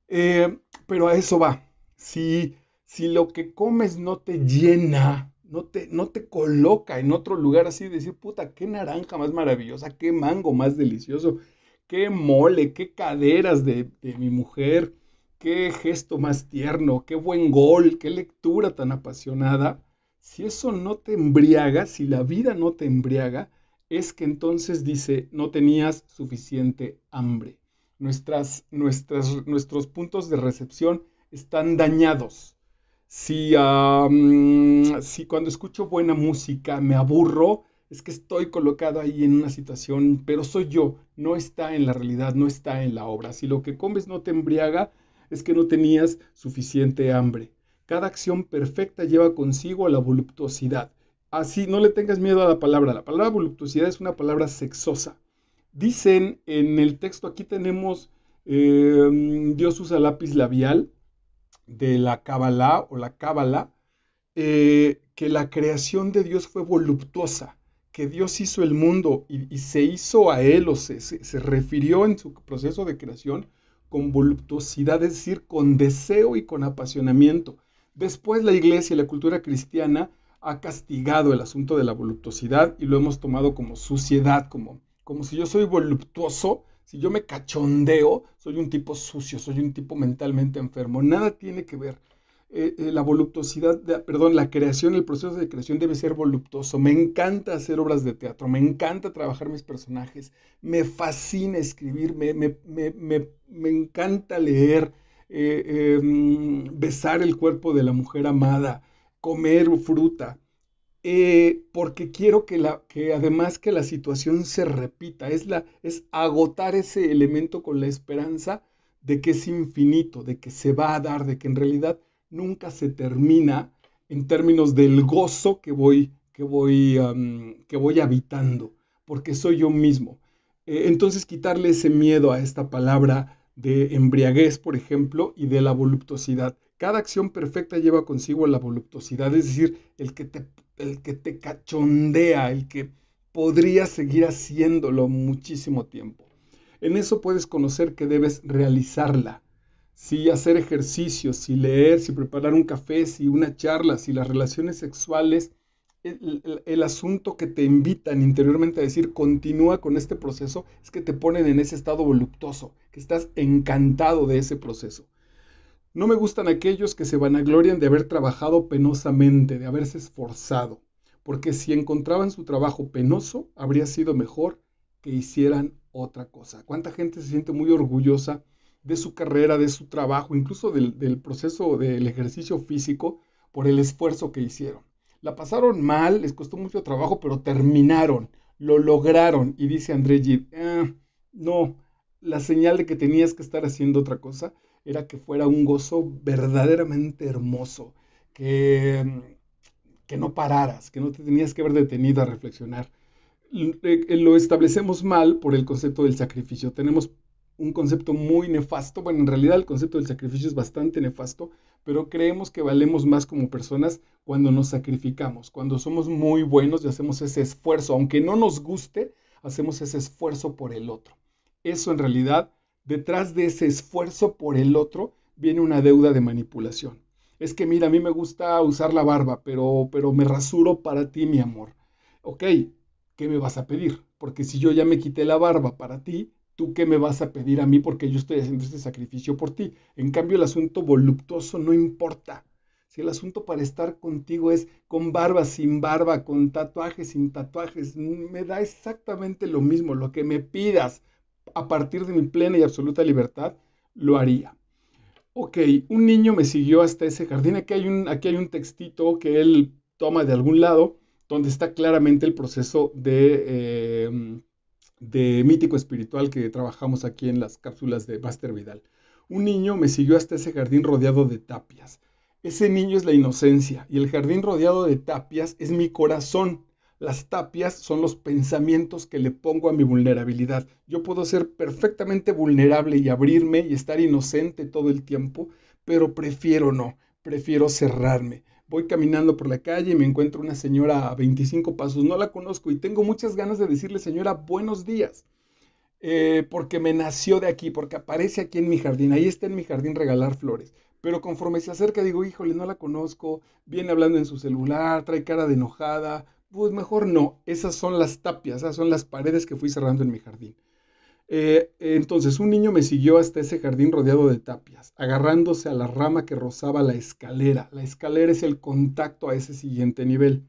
Eh, pero a eso va. Si, si lo que comes no te llena, no te, no te coloca en otro lugar así, decir, puta, qué naranja más maravillosa, qué mango más delicioso, qué mole, qué caderas de, de mi mujer, qué gesto más tierno, qué buen gol, qué lectura tan apasionada si eso no te embriaga, si la vida no te embriaga, es que entonces dice, no tenías suficiente hambre. nuestros puntos de recepción están dañados. Si, si cuando escucho buena música me aburro, es que estoy colocado ahí en una situación, pero soy yo, no está en la realidad, no está en la obra. Si lo que comes no te embriaga, es que no tenías suficiente hambre. Cada acción perfecta lleva consigo a la voluptuosidad. Así, no le tengas miedo a la palabra. La palabra voluptuosidad es una palabra sexosa. Dicen en el texto, aquí tenemos em, Dios usa lápiz labial de la Kabbalah o la Cábala, eh, que la creación de Dios fue voluptuosa, que Dios hizo el mundo y, se hizo a él o se, se refirió en su proceso de creación con voluptuosidad, es decir, con deseo y con apasionamiento. Después la iglesia y la cultura cristiana ha castigado el asunto de la voluptuosidad y lo hemos tomado como suciedad, como, como si yo soy voluptuoso, si yo me cachondeo, soy un tipo sucio, soy un tipo mentalmente enfermo. Nada tiene que ver. Eh, eh, la voluptuosidad, perdón, la creación, el proceso de creación debe ser voluptuoso. Me encanta hacer obras de teatro, me encanta trabajar mis personajes, me fascina escribir, me, me, me, me encanta leer eh, em, besar el cuerpo de la mujer amada, comer fruta, eh, porque quiero que, la, que además que la situación se repita, es, la, es agotar ese elemento con la esperanza de que es infinito, de que se va a dar, de que en realidad nunca se termina en términos del gozo que voy, que voy, que voy habitando, porque soy yo mismo. Eh, entonces quitarle ese miedo a esta palabra de embriaguez, por ejemplo, y de la voluptuosidad. Cada acción perfecta lleva consigo la voluptuosidad, es decir, el que te, el que te cachondea, el que podría seguir haciéndolo muchísimo tiempo. En eso puedes conocer que debes realizarla. Si hacer ejercicios, si leer, si preparar un café, si una charla, si las relaciones sexuales, el, asunto que te invitan interiormente a decir continúa con este proceso es que te ponen en ese estado voluptuoso, que estás encantado de ese proceso. No me gustan aquellos que se vanaglorian de haber trabajado penosamente, de haberse esforzado, porque si encontraban su trabajo penoso, habría sido mejor que hicieran otra cosa. ¿Cuánta gente se siente muy orgullosa de su carrera, de su trabajo, incluso del proceso del ejercicio físico por el esfuerzo que hicieron? La pasaron mal, les costó mucho trabajo, pero terminaron, lo lograron. Y dice André G, ah, no, la señal de que tenías que estar haciendo otra cosa era que fuera un gozo verdaderamente hermoso, que, mm, que no pararas, que no te tenías que haber detenido a reflexionar. Eh, eh, lo establecemos mal por el concepto del sacrificio. Tenemos un concepto muy nefasto, bueno, en realidad el concepto del sacrificio es bastante nefasto pero creemos que valemos más como personas cuando nos sacrificamos, cuando somos muy buenos y hacemos ese esfuerzo, aunque no nos guste, hacemos ese esfuerzo por el otro. Eso en realidad, detrás de ese esfuerzo por el otro, viene una deuda de manipulación. Es que mira, a mí me gusta usar la barba, pero, pero me rasuro para ti, mi amor. Ok, ¿qué me vas a pedir? Porque si yo ya me quité la barba para ti, ¿tú qué me vas a pedir a mí porque yo estoy haciendo este sacrificio por ti? En cambio, el asunto voluptuoso no importa. Si el asunto para estar contigo es con barba, sin barba, con tatuajes, sin tatuajes, me da exactamente lo mismo. Lo que me pidas a partir de mi plena y absoluta libertad, lo haría. Ok, un niño me siguió hasta ese jardín. Aquí hay un, aquí hay un textito que él toma de algún lado, donde está claramente el proceso de... Eh, de mítico espiritual que trabajamos aquí en las cápsulas de Baster Vidal. Un niño me siguió hasta ese jardín rodeado de tapias. Ese niño es la inocencia y el jardín rodeado de tapias es mi corazón. Las tapias son los pensamientos que le pongo a mi vulnerabilidad. Yo puedo ser perfectamente vulnerable y abrirme y estar inocente todo el tiempo, pero prefiero no, prefiero cerrarme. Voy caminando por la calle y me encuentro una señora a 25 pasos, no la conozco y tengo muchas ganas de decirle, señora, buenos días, eh, porque me nació de aquí, porque aparece aquí en mi jardín, ahí está en mi jardín regalar flores. Pero conforme se acerca digo, híjole, no la conozco, viene hablando en su celular, trae cara de enojada, pues mejor no, esas son las tapias, esas son las paredes que fui cerrando en mi jardín. Eh, entonces un niño me siguió hasta ese jardín rodeado de tapias, agarrándose a la rama que rozaba la escalera. La escalera es el contacto a ese siguiente nivel.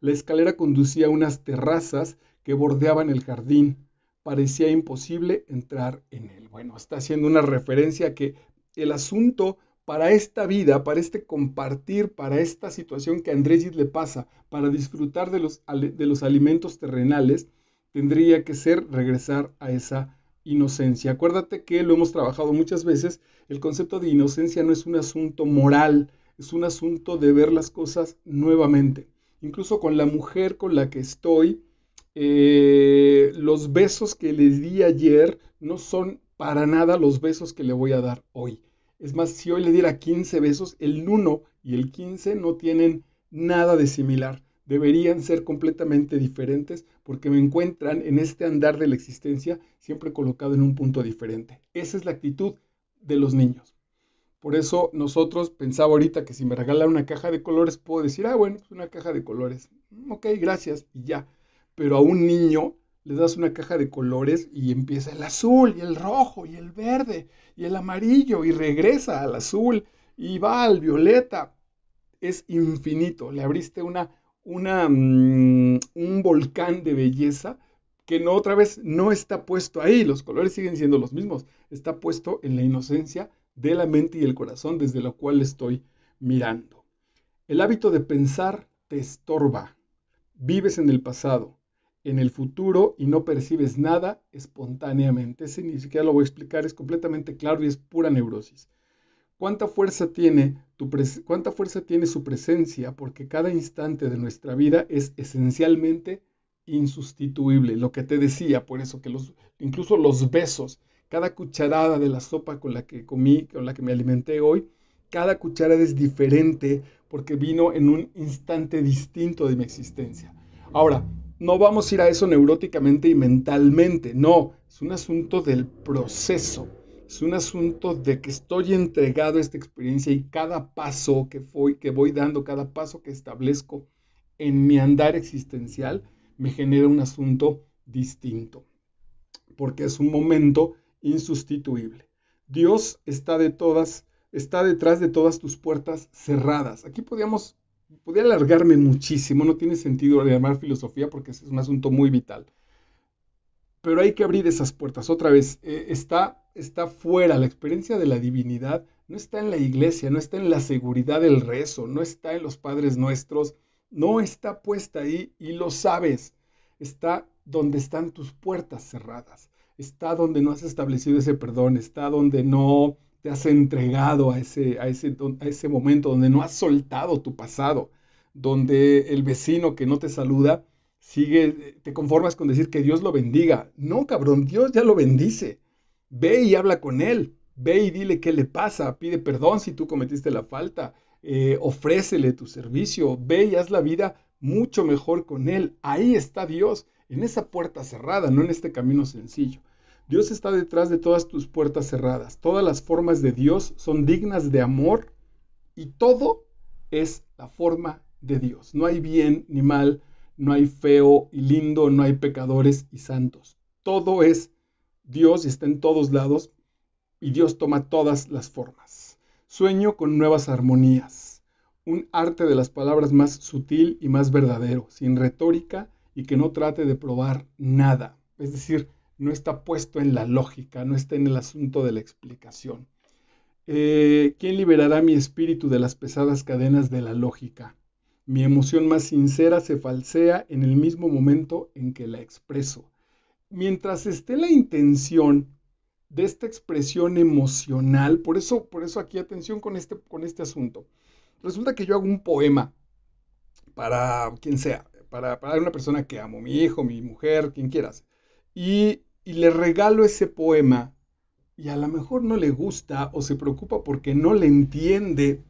La escalera conducía a unas terrazas que bordeaban el jardín. Parecía imposible entrar en él. Bueno, está haciendo una referencia a que el asunto para esta vida, para este compartir, para esta situación que a Andrés le pasa, para disfrutar de los, de los alimentos terrenales, tendría que ser regresar a esa inocencia. Acuérdate que lo hemos trabajado muchas veces, el concepto de inocencia no es un asunto moral, es un asunto de ver las cosas nuevamente. Incluso con la mujer con la que estoy, eh, los besos que le di ayer no son para nada los besos que le voy a dar hoy. Es más, si hoy le diera 15 besos, el 1 y el 15 no tienen nada de similar. Deberían ser completamente diferentes porque me encuentran en este andar de la existencia siempre colocado en un punto diferente. Esa es la actitud de los niños. Por eso nosotros pensaba ahorita que si me regalan una caja de colores, puedo decir, ah, bueno, es pues una caja de colores. Mm, ok, gracias, y ya. Pero a un niño le das una caja de colores y empieza el azul, y el rojo, y el verde, y el amarillo, y regresa al azul, y va al violeta. Es infinito. Le abriste una Mm, un volcán de belleza que no otra vez no está puesto ahí, los colores siguen siendo los mismos, está puesto en la inocencia de la mente y el corazón desde lo cual estoy mirando. El hábito de pensar te estorba, vives en el pasado, en el futuro y no percibes nada espontáneamente. Ese ni siquiera lo voy a explicar, es completamente claro y es pura neurosis. ¿Cuánta fuerza tiene tu cuánta fuerza tiene su presencia? Porque cada instante de nuestra vida es esencialmente insustituible. Lo que te decía, por eso que los, incluso los besos, cada cucharada de la sopa con la que comí, con la que me alimenté hoy, cada cucharada es diferente porque vino en un instante distinto de mi existencia. Ahora, no vamos a ir a eso neuróticamente y mentalmente, no, es un asunto del proceso. Es un asunto de que estoy entregado a esta experiencia y cada paso que voy, que voy dando, cada paso que establezco en mi andar existencial, me genera un asunto distinto, porque es un momento insustituible. Dios está de todas, está detrás de todas tus puertas cerradas. Aquí podíamos, podía alargarme muchísimo, no tiene sentido llamar filosofía porque es un asunto muy vital pero hay que abrir esas puertas. Otra vez, eh, está, está fuera, la experiencia de la divinidad no está en la iglesia, no está en la seguridad del rezo, no está en los padres nuestros, no está puesta ahí y lo sabes. Está donde están tus puertas cerradas, está donde no has establecido ese perdón, está donde no te has entregado a ese, a ese momento, donde no has soltado tu pasado, donde el vecino que no te saluda, Sigue, te conformas con decir que Dios lo bendiga. No, cabrón, Dios ya lo bendice. Ve y habla con él. Ve y dile qué le pasa. Pide perdón si tú cometiste la falta. Eh, ofrécele tu servicio. Ve y haz la vida mucho mejor con él. Ahí está Dios, en esa puerta cerrada, no en este camino sencillo. Dios está detrás de todas tus puertas cerradas. Todas las formas de Dios son dignas de amor y todo es la forma de Dios. No hay bien ni mal no hay feo y lindo, no hay pecadores y santos. Todo es Dios y está en todos lados y Dios toma todas las formas. Sueño con nuevas armonías, un arte de las palabras más sutil y más verdadero, sin retórica y que no trate de probar nada. Es decir, no está puesto en la lógica, no está en el asunto de la explicación. Eh, ¿Quién liberará mi espíritu de las pesadas cadenas de la lógica? Mi emoción más sincera se falsea en el mismo momento en que la expreso. Mientras esté la intención de esta expresión emocional, por eso, por eso aquí atención con este, con este asunto. Resulta que yo hago un poema para quien sea, para, para una persona que amo, mi hijo, mi mujer, quien quieras, y, y le regalo ese poema y a lo mejor no le gusta o se preocupa porque no le entiende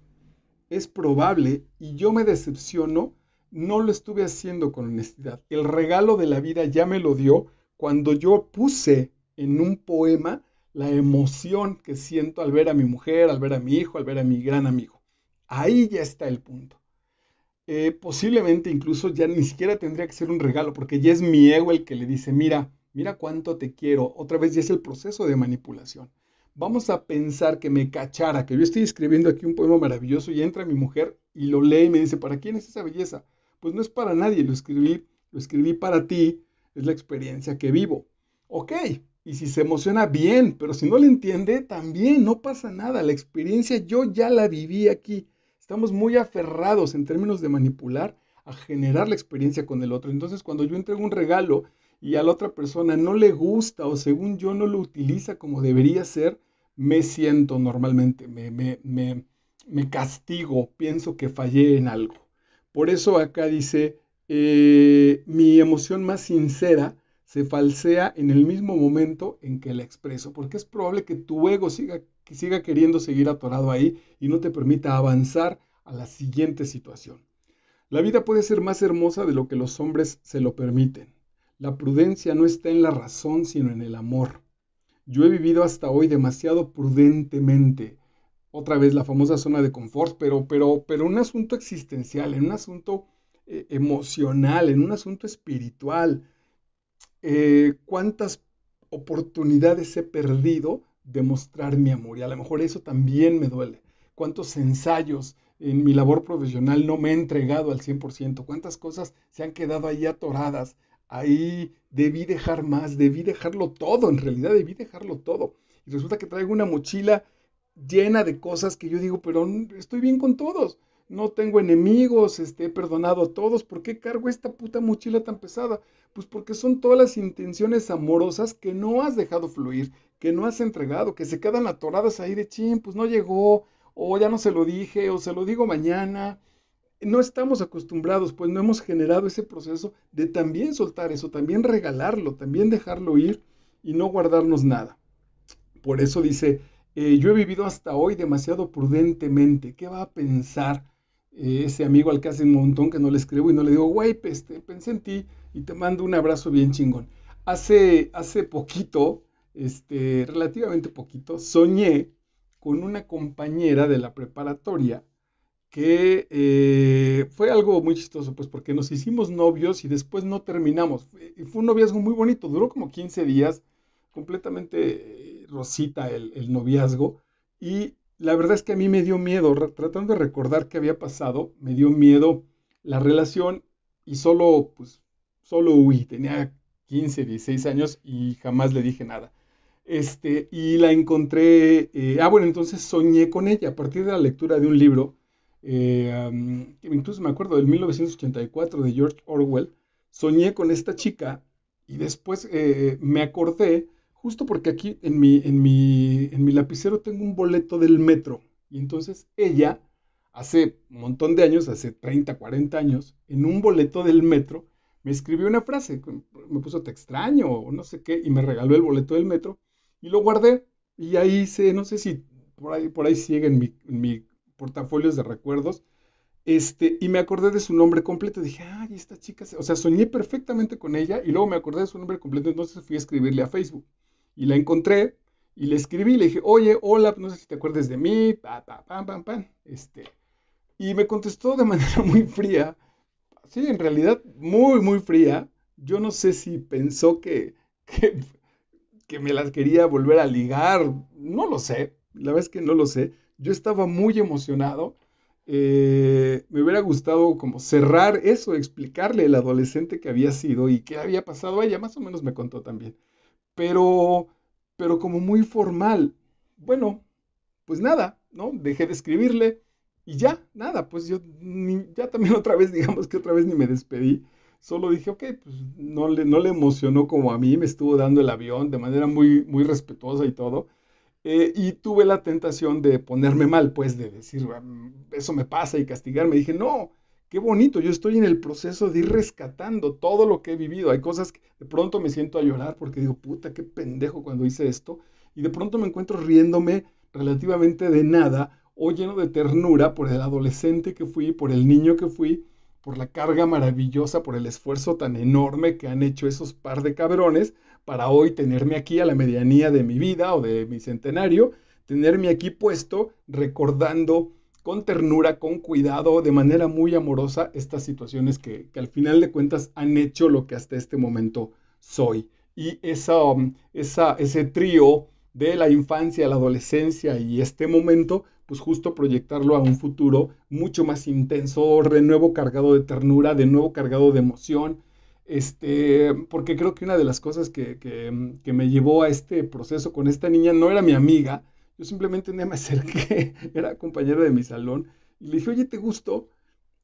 es probable y yo me decepciono, no lo estuve haciendo con honestidad. El regalo de la vida ya me lo dio cuando yo puse en un poema la emoción que siento al ver a mi mujer, al ver a mi hijo, al ver a mi gran amigo. Ahí ya está el punto. Eh, posiblemente incluso ya ni siquiera tendría que ser un regalo, porque ya es mi ego el que le dice, mira, mira cuánto te quiero. Otra vez ya es el proceso de manipulación vamos a pensar que me cachara, que yo estoy escribiendo aquí un poema maravilloso y entra mi mujer y lo lee y me dice, ¿para quién es esa belleza? Pues no es para nadie, lo escribí, lo escribí para ti, es la experiencia que vivo. Ok, y si se emociona bien, pero si no le entiende, también no pasa nada, la experiencia yo ya la viví aquí. Estamos muy aferrados en términos de manipular a generar la experiencia con el otro. Entonces, cuando yo entrego un regalo y a la otra persona no le gusta o según yo no lo utiliza como debería ser, me siento normalmente, me, me, me, castigo, pienso que fallé en algo. Por eso acá dice, eh, mi emoción más sincera se falsea en el mismo momento en que la expreso, porque es probable que tu ego siga, que siga queriendo seguir atorado ahí y no te permita avanzar a la siguiente situación. La vida puede ser más hermosa de lo que los hombres se lo permiten. La prudencia no está en la razón, sino en el amor. Yo he vivido hasta hoy demasiado prudentemente. Otra vez la famosa zona de confort, pero, pero, pero un asunto existencial, en un asunto eh, emocional, en un asunto espiritual. Eh, ¿Cuántas oportunidades he perdido de mostrar mi amor? Y a lo mejor eso también me duele. ¿Cuántos ensayos en mi labor profesional no me he entregado al 100%? ¿Cuántas cosas se han quedado ahí atoradas? ahí debí dejar más, debí dejarlo todo, en realidad debí dejarlo todo. Y resulta que traigo una mochila llena de cosas que yo digo, pero estoy bien con todos, no tengo enemigos, este, he perdonado a todos, ¿por qué cargo esta puta mochila tan pesada? Pues porque son todas las intenciones amorosas que no has dejado fluir, que no has entregado, que se quedan atoradas ahí de chin, pues no llegó, o ya no se lo dije, o se lo digo mañana, no estamos acostumbrados, pues no hemos generado ese proceso de también soltar eso, también regalarlo, también dejarlo ir y no guardarnos nada. Por eso dice, eh, yo he vivido hasta hoy demasiado prudentemente, ¿qué va a pensar eh, ese amigo al que hace un montón que no le escribo y no le digo, güey, pues, este, pensé en ti y te mando un abrazo bien chingón? Hace, hace poquito, este, relativamente poquito, soñé con una compañera de la preparatoria que eh, fue algo muy chistoso, pues porque nos hicimos novios y después no terminamos. Fue, fue un noviazgo muy bonito, duró como 15 días, completamente eh, rosita el, noviazgo. Y la verdad es que a mí me dio miedo, tratando de recordar qué había pasado, me dio miedo la relación y solo, pues, solo huí. Tenía 15, 16 años y jamás le dije nada. Este, y la encontré, eh, ah, bueno, entonces soñé con ella a partir de la lectura de un libro eh, incluso me acuerdo del 1984 de George Orwell, soñé con esta chica y después eh, me acordé, justo porque aquí en mi, en, mi, en mi lapicero tengo un boleto del metro, y entonces ella, hace un montón de años, hace 30, 40 años, en un boleto del metro, me escribió una frase, me puso te extraño o no sé qué, y me regaló el boleto del metro y lo guardé. Y ahí se, no sé si por ahí, por ahí sigue en mi portafolios de recuerdos. Este, y me acordé de su nombre completo. Dije, ay, esta chica, o sea, soñé perfectamente con ella y luego me acordé de su nombre completo. Entonces fui a escribirle a Facebook y la encontré y le escribí. Le dije, oye, hola, no sé si te acuerdas de mí, pa, pam, pam, pam. Este, y me contestó de (laughs) manera muy fría. Sí, en realidad, muy, muy fría. Yo no sé si pensó que, que, que me las quería volver a ligar. No lo sé. La verdad es que no lo sé yo estaba muy emocionado. Eh, me hubiera gustado como cerrar eso, explicarle el adolescente que había sido y qué había pasado. Ella más o menos me contó también. Pero, pero como muy formal. Bueno, pues nada, ¿no? Dejé de escribirle y ya, nada, pues yo ya también (laughs) otra vez, digamos que otra vez ni me despedí. Solo dije, ok, pues no le, no le emocionó como a mí, me estuvo dando el avión de manera muy, muy respetuosa y todo. Eh, y tuve la tentación de ponerme mal, pues de decir, ah, mm, eso me pasa y castigarme. Dije, no, qué bonito, yo estoy en el proceso de ir rescatando todo lo que he vivido. Hay cosas que de pronto me siento a llorar porque digo, puta, qué pendejo cuando hice esto. Y de pronto me encuentro riéndome relativamente de nada o lleno de ternura por el adolescente que fui, por el niño que fui, por la carga maravillosa, por el esfuerzo tan enorme que han hecho esos par de cabrones para hoy tenerme aquí a la medianía de mi vida o de mi centenario, tenerme aquí puesto recordando con ternura, con cuidado, de manera muy amorosa estas situaciones que, al final de cuentas han hecho lo que hasta este momento soy. Y esa, um, esa, ese trío de la infancia, la adolescencia y este momento, pues justo proyectarlo a un futuro mucho más intenso, de nuevo cargado de ternura, de nuevo cargado de emoción, este, porque creo que una de las cosas que, mm, que, me llevó a este proceso con esta niña no era mi amiga, yo simplemente me (laughs) acerqué, era compañera de mi salón, y le dije, oye, ¿te gusto?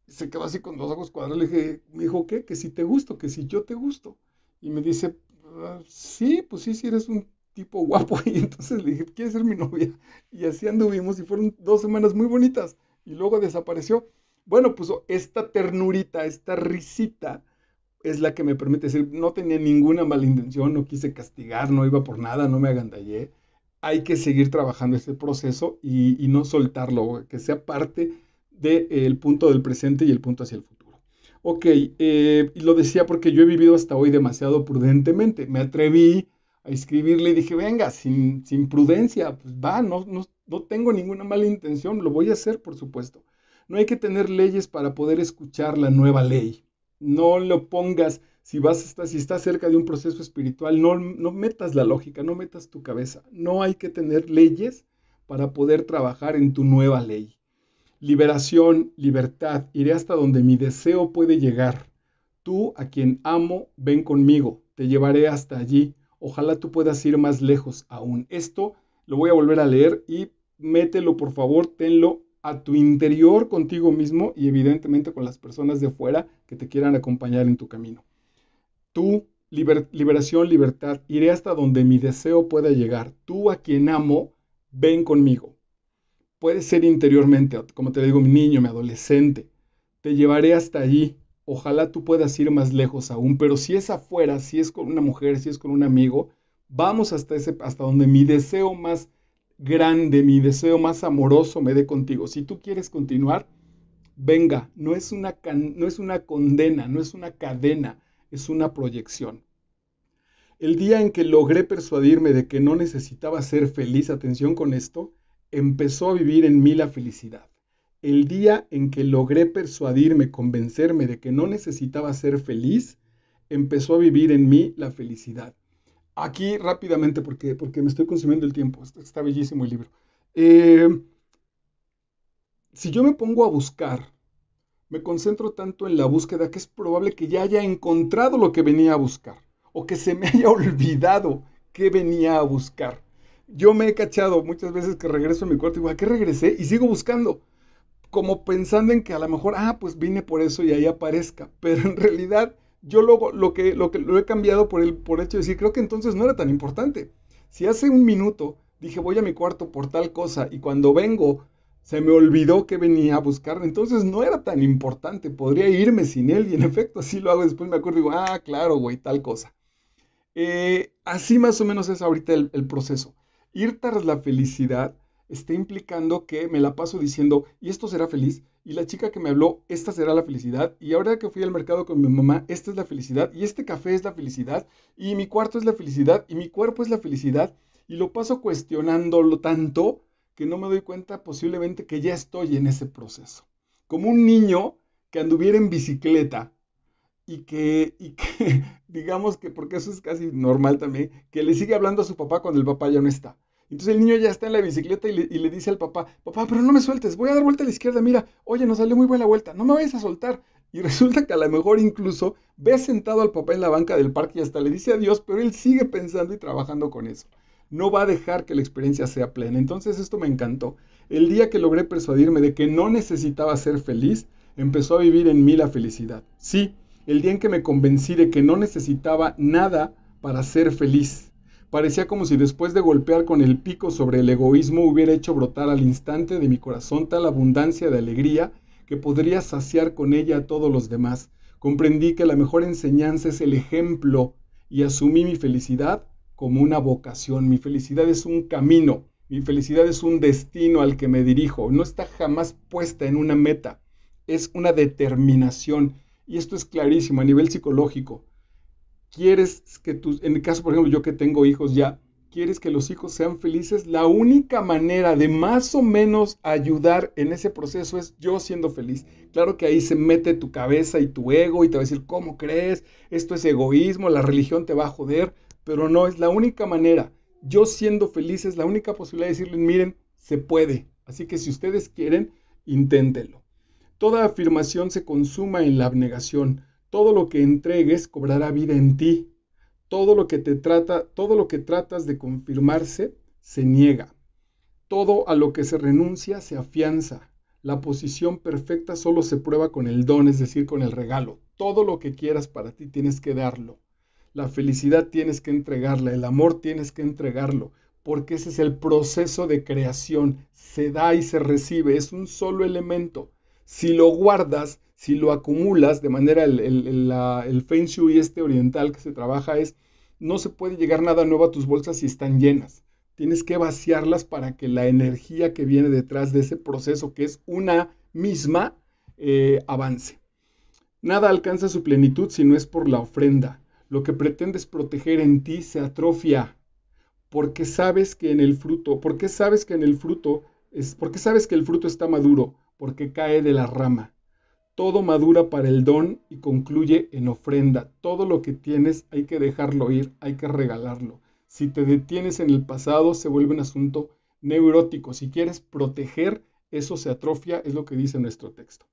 se quedó así con dos ojos cuadrados, le dije, me dijo, ¿qué? Que si te gusto, que si yo te gusto. Y me dice, ah, sí, pues sí, si eres un tipo guapo. (laughs) Y entonces le dije, ¿quieres ser mi novia? Y así anduvimos y fueron dos semanas muy bonitas. Y luego desapareció. Bueno, pues esta ternurita, esta risita, es la que me permite decir, no tenía ninguna mala intención, no quise castigar, no iba por nada, no me agandallé. Hay que seguir trabajando este proceso y, no soltarlo, que sea parte del de, punto del presente y el punto hacia el futuro. Ok, eh, y lo decía porque yo he vivido hasta hoy demasiado prudentemente. Me atreví a escribirle y dije, venga, sin, prudencia, pues va, no, no, tengo ninguna mala intención, lo voy a hacer, por supuesto. No hay que tener leyes para poder escuchar la nueva ley no lo pongas, si vas si estás cerca de un proceso espiritual, no, no metas la lógica, no metas tu cabeza. No hay que tener leyes para poder trabajar en tu nueva ley. Liberación, libertad, iré hasta donde mi deseo puede llegar. Tú, a quien amo, ven conmigo, te llevaré hasta allí. Ojalá tú puedas ir más lejos aún. Esto lo voy a volver a leer y mételo, por favor, tenlo a tu interior contigo mismo y evidentemente con las personas de fuera que te quieran acompañar en tu camino. Tú, liberación, libertad, iré hasta donde mi deseo pueda llegar. Tú a quien amo, ven conmigo. Puede ser interiormente, como te digo, mi niño, mi adolescente. Te llevaré hasta allí. Ojalá tú puedas ir más lejos aún, pero si es afuera, si es con una mujer, si es con un amigo, vamos hasta, ese, hasta donde mi deseo más grande, mi deseo más amoroso me dé contigo. Si tú quieres continuar, venga, no es una, no es una condena, no es una cadena, es una proyección. El día en que logré persuadirme de que no necesitaba ser feliz, atención con esto, empezó a vivir en mí la felicidad. El día en que logré persuadirme, convencerme de que no necesitaba ser feliz, empezó a vivir en mí la felicidad aquí rápidamente, porque, porque me estoy consumiendo el tiempo, está bellísimo el libro. Eh, si yo me pongo a buscar, me concentro tanto en la búsqueda que es probable que ya haya encontrado lo que venía a buscar, o que se me (laughs) haya olvidado que venía a buscar. Yo me he cachado muchas veces que regreso a mi cuarto y digo, ¿a qué regresé? Y sigo buscando como pensando en que a lo mejor, ah, pues vine por eso y ahí aparezca, (laughs) pero en realidad yo lo, lo, que, lo, que, lo he cambiado por el por hecho de decir, creo que entonces no era tan importante. Si hace un minuto dije voy a mi cuarto por tal cosa y cuando vengo se me olvidó que venía a buscar, entonces no era tan importante, podría irme sin él y en (laughs) efecto así lo hago después me acuerdo y digo, ah, claro, güey, tal cosa. Eh, así más o menos es ahorita el proceso. Ir tras la felicidad esté implicando que me la paso diciendo, y esto será feliz, y la chica que me habló, esta será la felicidad, y ahora que fui al mercado con mi mamá, esta es la felicidad, y este café es la felicidad, y mi cuarto es la felicidad, y mi cuerpo es la felicidad, y lo paso cuestionándolo tanto que no me doy cuenta posiblemente que ya estoy en ese proceso. Como un niño que anduviera en bicicleta y que, y que (laughs) digamos que, porque eso es casi normal también, que le sigue hablando a su papá cuando el papá ya no está. Entonces el niño ya está en la bicicleta y le, dice al papá, papá, pero no me sueltes, voy a dar vuelta a la izquierda, mira, oye, nos salió muy buena vuelta, no me vayas a soltar. Y (laughs) resulta que a lo mejor incluso ve sentado al papá en la banca del parque y hasta le dice adiós, pero él sigue pensando y trabajando con eso. No va a dejar que la experiencia sea plena. Entonces esto me encantó. El día que logré persuadirme de que no necesitaba ser feliz, empezó a vivir en mí la felicidad. Sí, el día en que me convencí de que no necesitaba nada para ser feliz, Parecía como si después de golpear con el pico sobre el egoísmo hubiera hecho brotar al instante de mi corazón tal abundancia de alegría que podría saciar con ella a todos los demás. Comprendí que la mejor enseñanza es el ejemplo y asumí mi felicidad como una vocación. Mi felicidad es un camino, mi felicidad es un destino al que me dirijo. No está jamás puesta en una meta, es una determinación. Y esto es clarísimo a nivel psicológico quieres que tus, en el caso, por ejemplo, yo que tengo hijos ya, quieres que los hijos sean felices, la única manera de más o menos ayudar en ese proceso es yo siendo feliz. Claro que ahí se mete tu cabeza y tu ego y te va a decir, ¿cómo crees? Esto es egoísmo, la religión te va a joder, pero no, es la única manera. Yo siendo feliz es la única posibilidad de decirles, miren, se puede. Así que si ustedes quieren, inténtelo. Toda afirmación se consuma en la abnegación. Todo lo que entregues cobrará vida en ti. Todo lo que te trata, todo lo que tratas de confirmarse se niega. Todo a lo que se renuncia se afianza. La posición perfecta solo se prueba con el don, es decir, con el regalo. Todo lo que quieras para ti tienes que darlo. La felicidad tienes que entregarla, el amor tienes que entregarlo, porque ese es el proceso de creación. Se da y se recibe, es un solo elemento si lo guardas, si lo acumulas, de manera el, el, Feng Shui este oriental que se trabaja es, no se puede llegar nada nuevo a tus bolsas si están llenas. Tienes que vaciarlas para que la energía que viene detrás de ese proceso, que es una misma, eh, avance. Nada alcanza su plenitud si no es por la ofrenda. Lo que pretendes proteger en ti se atrofia, porque sabes que en el fruto, porque sabes que en el fruto es, porque sabes que el fruto está maduro, porque cae de la rama. Todo madura para el don y concluye en ofrenda. Todo lo que tienes hay que dejarlo ir, hay que regalarlo. Si te detienes en el pasado, se vuelve un asunto neurótico. Si quieres proteger, eso se atrofia, es lo que dice nuestro texto.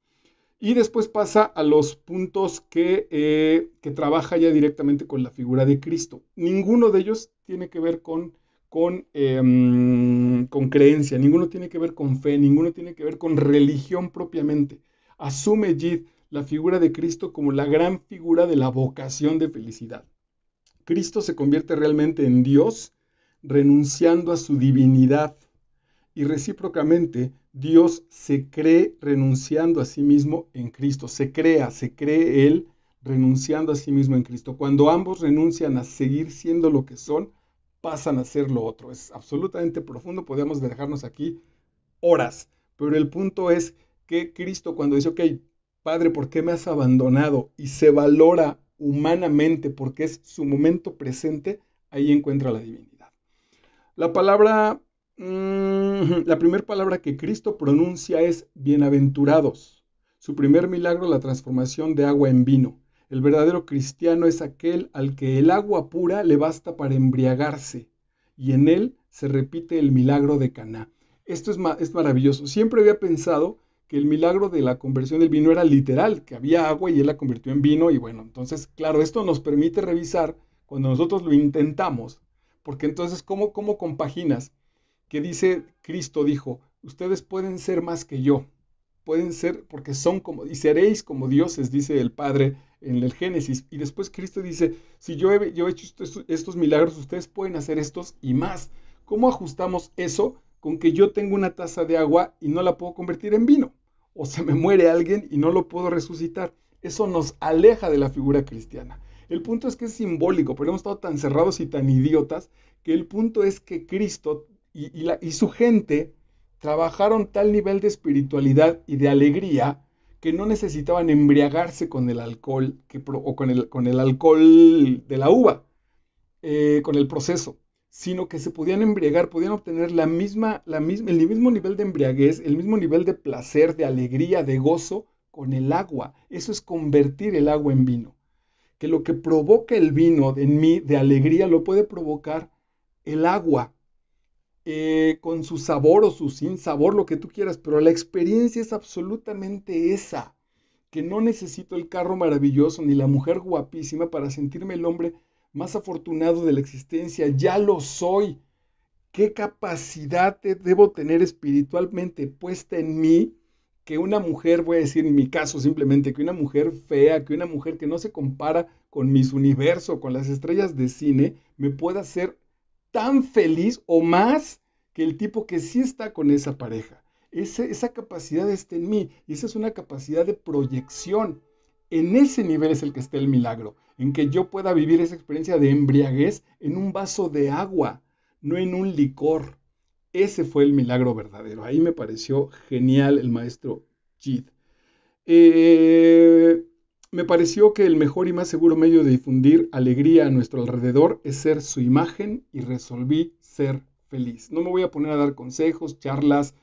Y después pasa a los puntos que, eh, que trabaja ya directamente con la figura de Cristo. Ninguno de ellos tiene que ver con con, em, con creencia, ninguno tiene que ver con fe, ninguno tiene que ver con religión propiamente. Asume Yid la figura de Cristo como la gran figura de la vocación de felicidad. Cristo se convierte realmente en Dios renunciando a su divinidad y recíprocamente Dios se cree renunciando a sí mismo en Cristo, se crea, se cree Él renunciando a sí mismo en Cristo. Cuando ambos renuncian a seguir siendo lo que son, pasan a ser lo otro. Es absolutamente profundo, Podríamos dejarnos aquí horas, pero el punto es que Cristo cuando dice, ok, Padre, ¿por qué me has abandonado? Y se valora humanamente porque es su momento presente, ahí encuentra la divinidad. La palabra, mm, la primera palabra que Cristo pronuncia es bienaventurados. Su primer milagro, la transformación de agua en vino. El verdadero cristiano es aquel al que el agua pura le basta para embriagarse, y en él se repite el milagro de Caná. Esto es, maravilloso. Siempre había pensado que el milagro de la conversión del vino era literal, que había agua y él la convirtió en vino y bueno, entonces, claro, esto nos permite revisar cuando nosotros lo intentamos, porque entonces, cómo compaginas? Que dice, Cristo dijo, ustedes pueden ser más que yo, pueden ser porque son como, y seréis como dioses, dice el Padre en el Génesis. Y después Cristo dice, si yo he, yo he hecho estos, milagros, ustedes pueden hacer estos y más. ¿Cómo ajustamos eso con que yo tengo una taza de agua y no la puedo convertir en vino? O se me muere alguien y no lo puedo resucitar. Eso nos aleja de la figura cristiana. El punto es que es simbólico, pero hemos estado tan cerrados y tan idiotas que el punto es que Cristo y, y su gente trabajaron tal nivel de espiritualidad y de alegría que no necesitaban embriagarse con el alcohol que, o con el, con el, alcohol de la uva, eh, con el proceso, sino que se podían embriagar, podían obtener la misma, la el mismo nivel de embriaguez, el mismo nivel de placer, de alegría, de gozo con el agua. Eso es convertir el agua en vino. Que lo que provoca el vino en mí de alegría lo puede provocar el agua eh, con su sabor o su sin sabor, lo que tú quieras, pero la experiencia es absolutamente esa, que no necesito el carro maravilloso ni la mujer guapísima para sentirme el hombre más afortunado de la existencia, ya lo soy. ¿Qué capacidad debo tener espiritualmente puesta en mí que una mujer, voy a decir en mi caso simplemente, que una mujer fea, que una mujer que no se compara con mis universo, con las estrellas de cine, me pueda hacer tan feliz o más que el tipo que sí está con esa pareja. esa capacidad está en mí y esa es una capacidad de proyección. En ese nivel es el que está el milagro, en que yo pueda vivir esa experiencia de embriaguez en un vaso de agua, no en un licor. Ese fue el milagro verdadero. Ahí me pareció genial el maestro Chid. Eh, me pareció que el mejor y más seguro medio de difundir alegría a nuestro alrededor es ser su imagen y resolví ser feliz. No me voy a poner a dar consejos, charlas,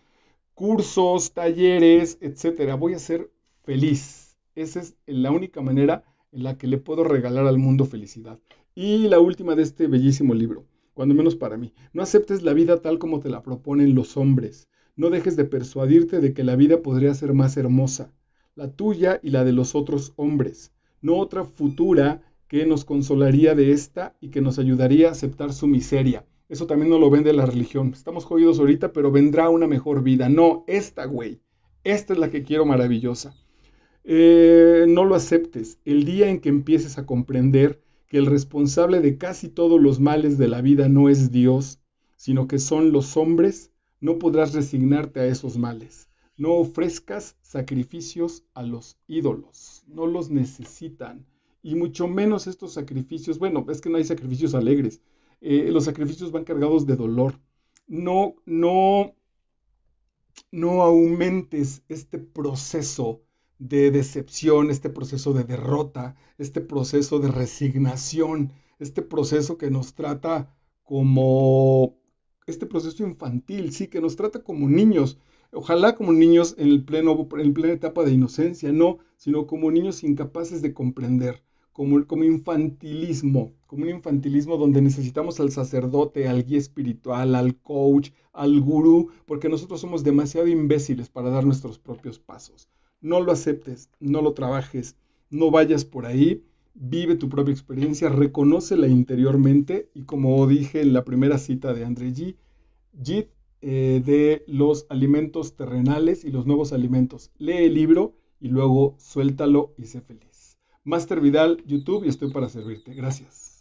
cursos, talleres, etcétera. Voy a ser feliz. Esa es la única manera en la que le puedo regalar al mundo felicidad. Y la última de este bellísimo libro, cuando menos para mí. No aceptes la vida tal como te la proponen los hombres. No dejes de persuadirte de que la vida podría ser más hermosa la tuya y la de los otros hombres, no otra futura que nos consolaría de esta y que nos ayudaría a aceptar su miseria. Eso también no lo vende la religión. Estamos jodidos ahorita, pero vendrá una mejor vida. No, esta, güey. Esta es la que quiero maravillosa. Eh, no lo aceptes. El día en que empieces a comprender que el responsable de casi todos los males de la vida no es Dios, sino que son los hombres, no podrás resignarte a esos males. No ofrezcas sacrificios a los ídolos, no los necesitan. Y mucho menos estos sacrificios, bueno, es que no hay sacrificios alegres. Eh, los sacrificios van cargados de dolor. No, no, no aumentes este proceso de decepción, este proceso de derrota, este proceso de resignación, este proceso que nos trata como, este proceso infantil, sí, que nos trata como niños, ojalá como niños en, el pleno, en plena etapa de inocencia, no, sino como niños incapaces de comprender, como, como infantilismo, como un infantilismo donde necesitamos al sacerdote, al guía espiritual, al coach, al gurú, porque nosotros somos demasiado imbéciles para dar nuestros propios pasos. No lo aceptes, no lo trabajes, no vayas por ahí, vive tu propia experiencia, reconócela interiormente y como dije en la primera cita de André G, Jit eh, de los alimentos terrenales y los nuevos alimentos. Lee el libro y luego suéltalo y sé feliz. Master Vidal, YouTube y estoy para servirte. Gracias.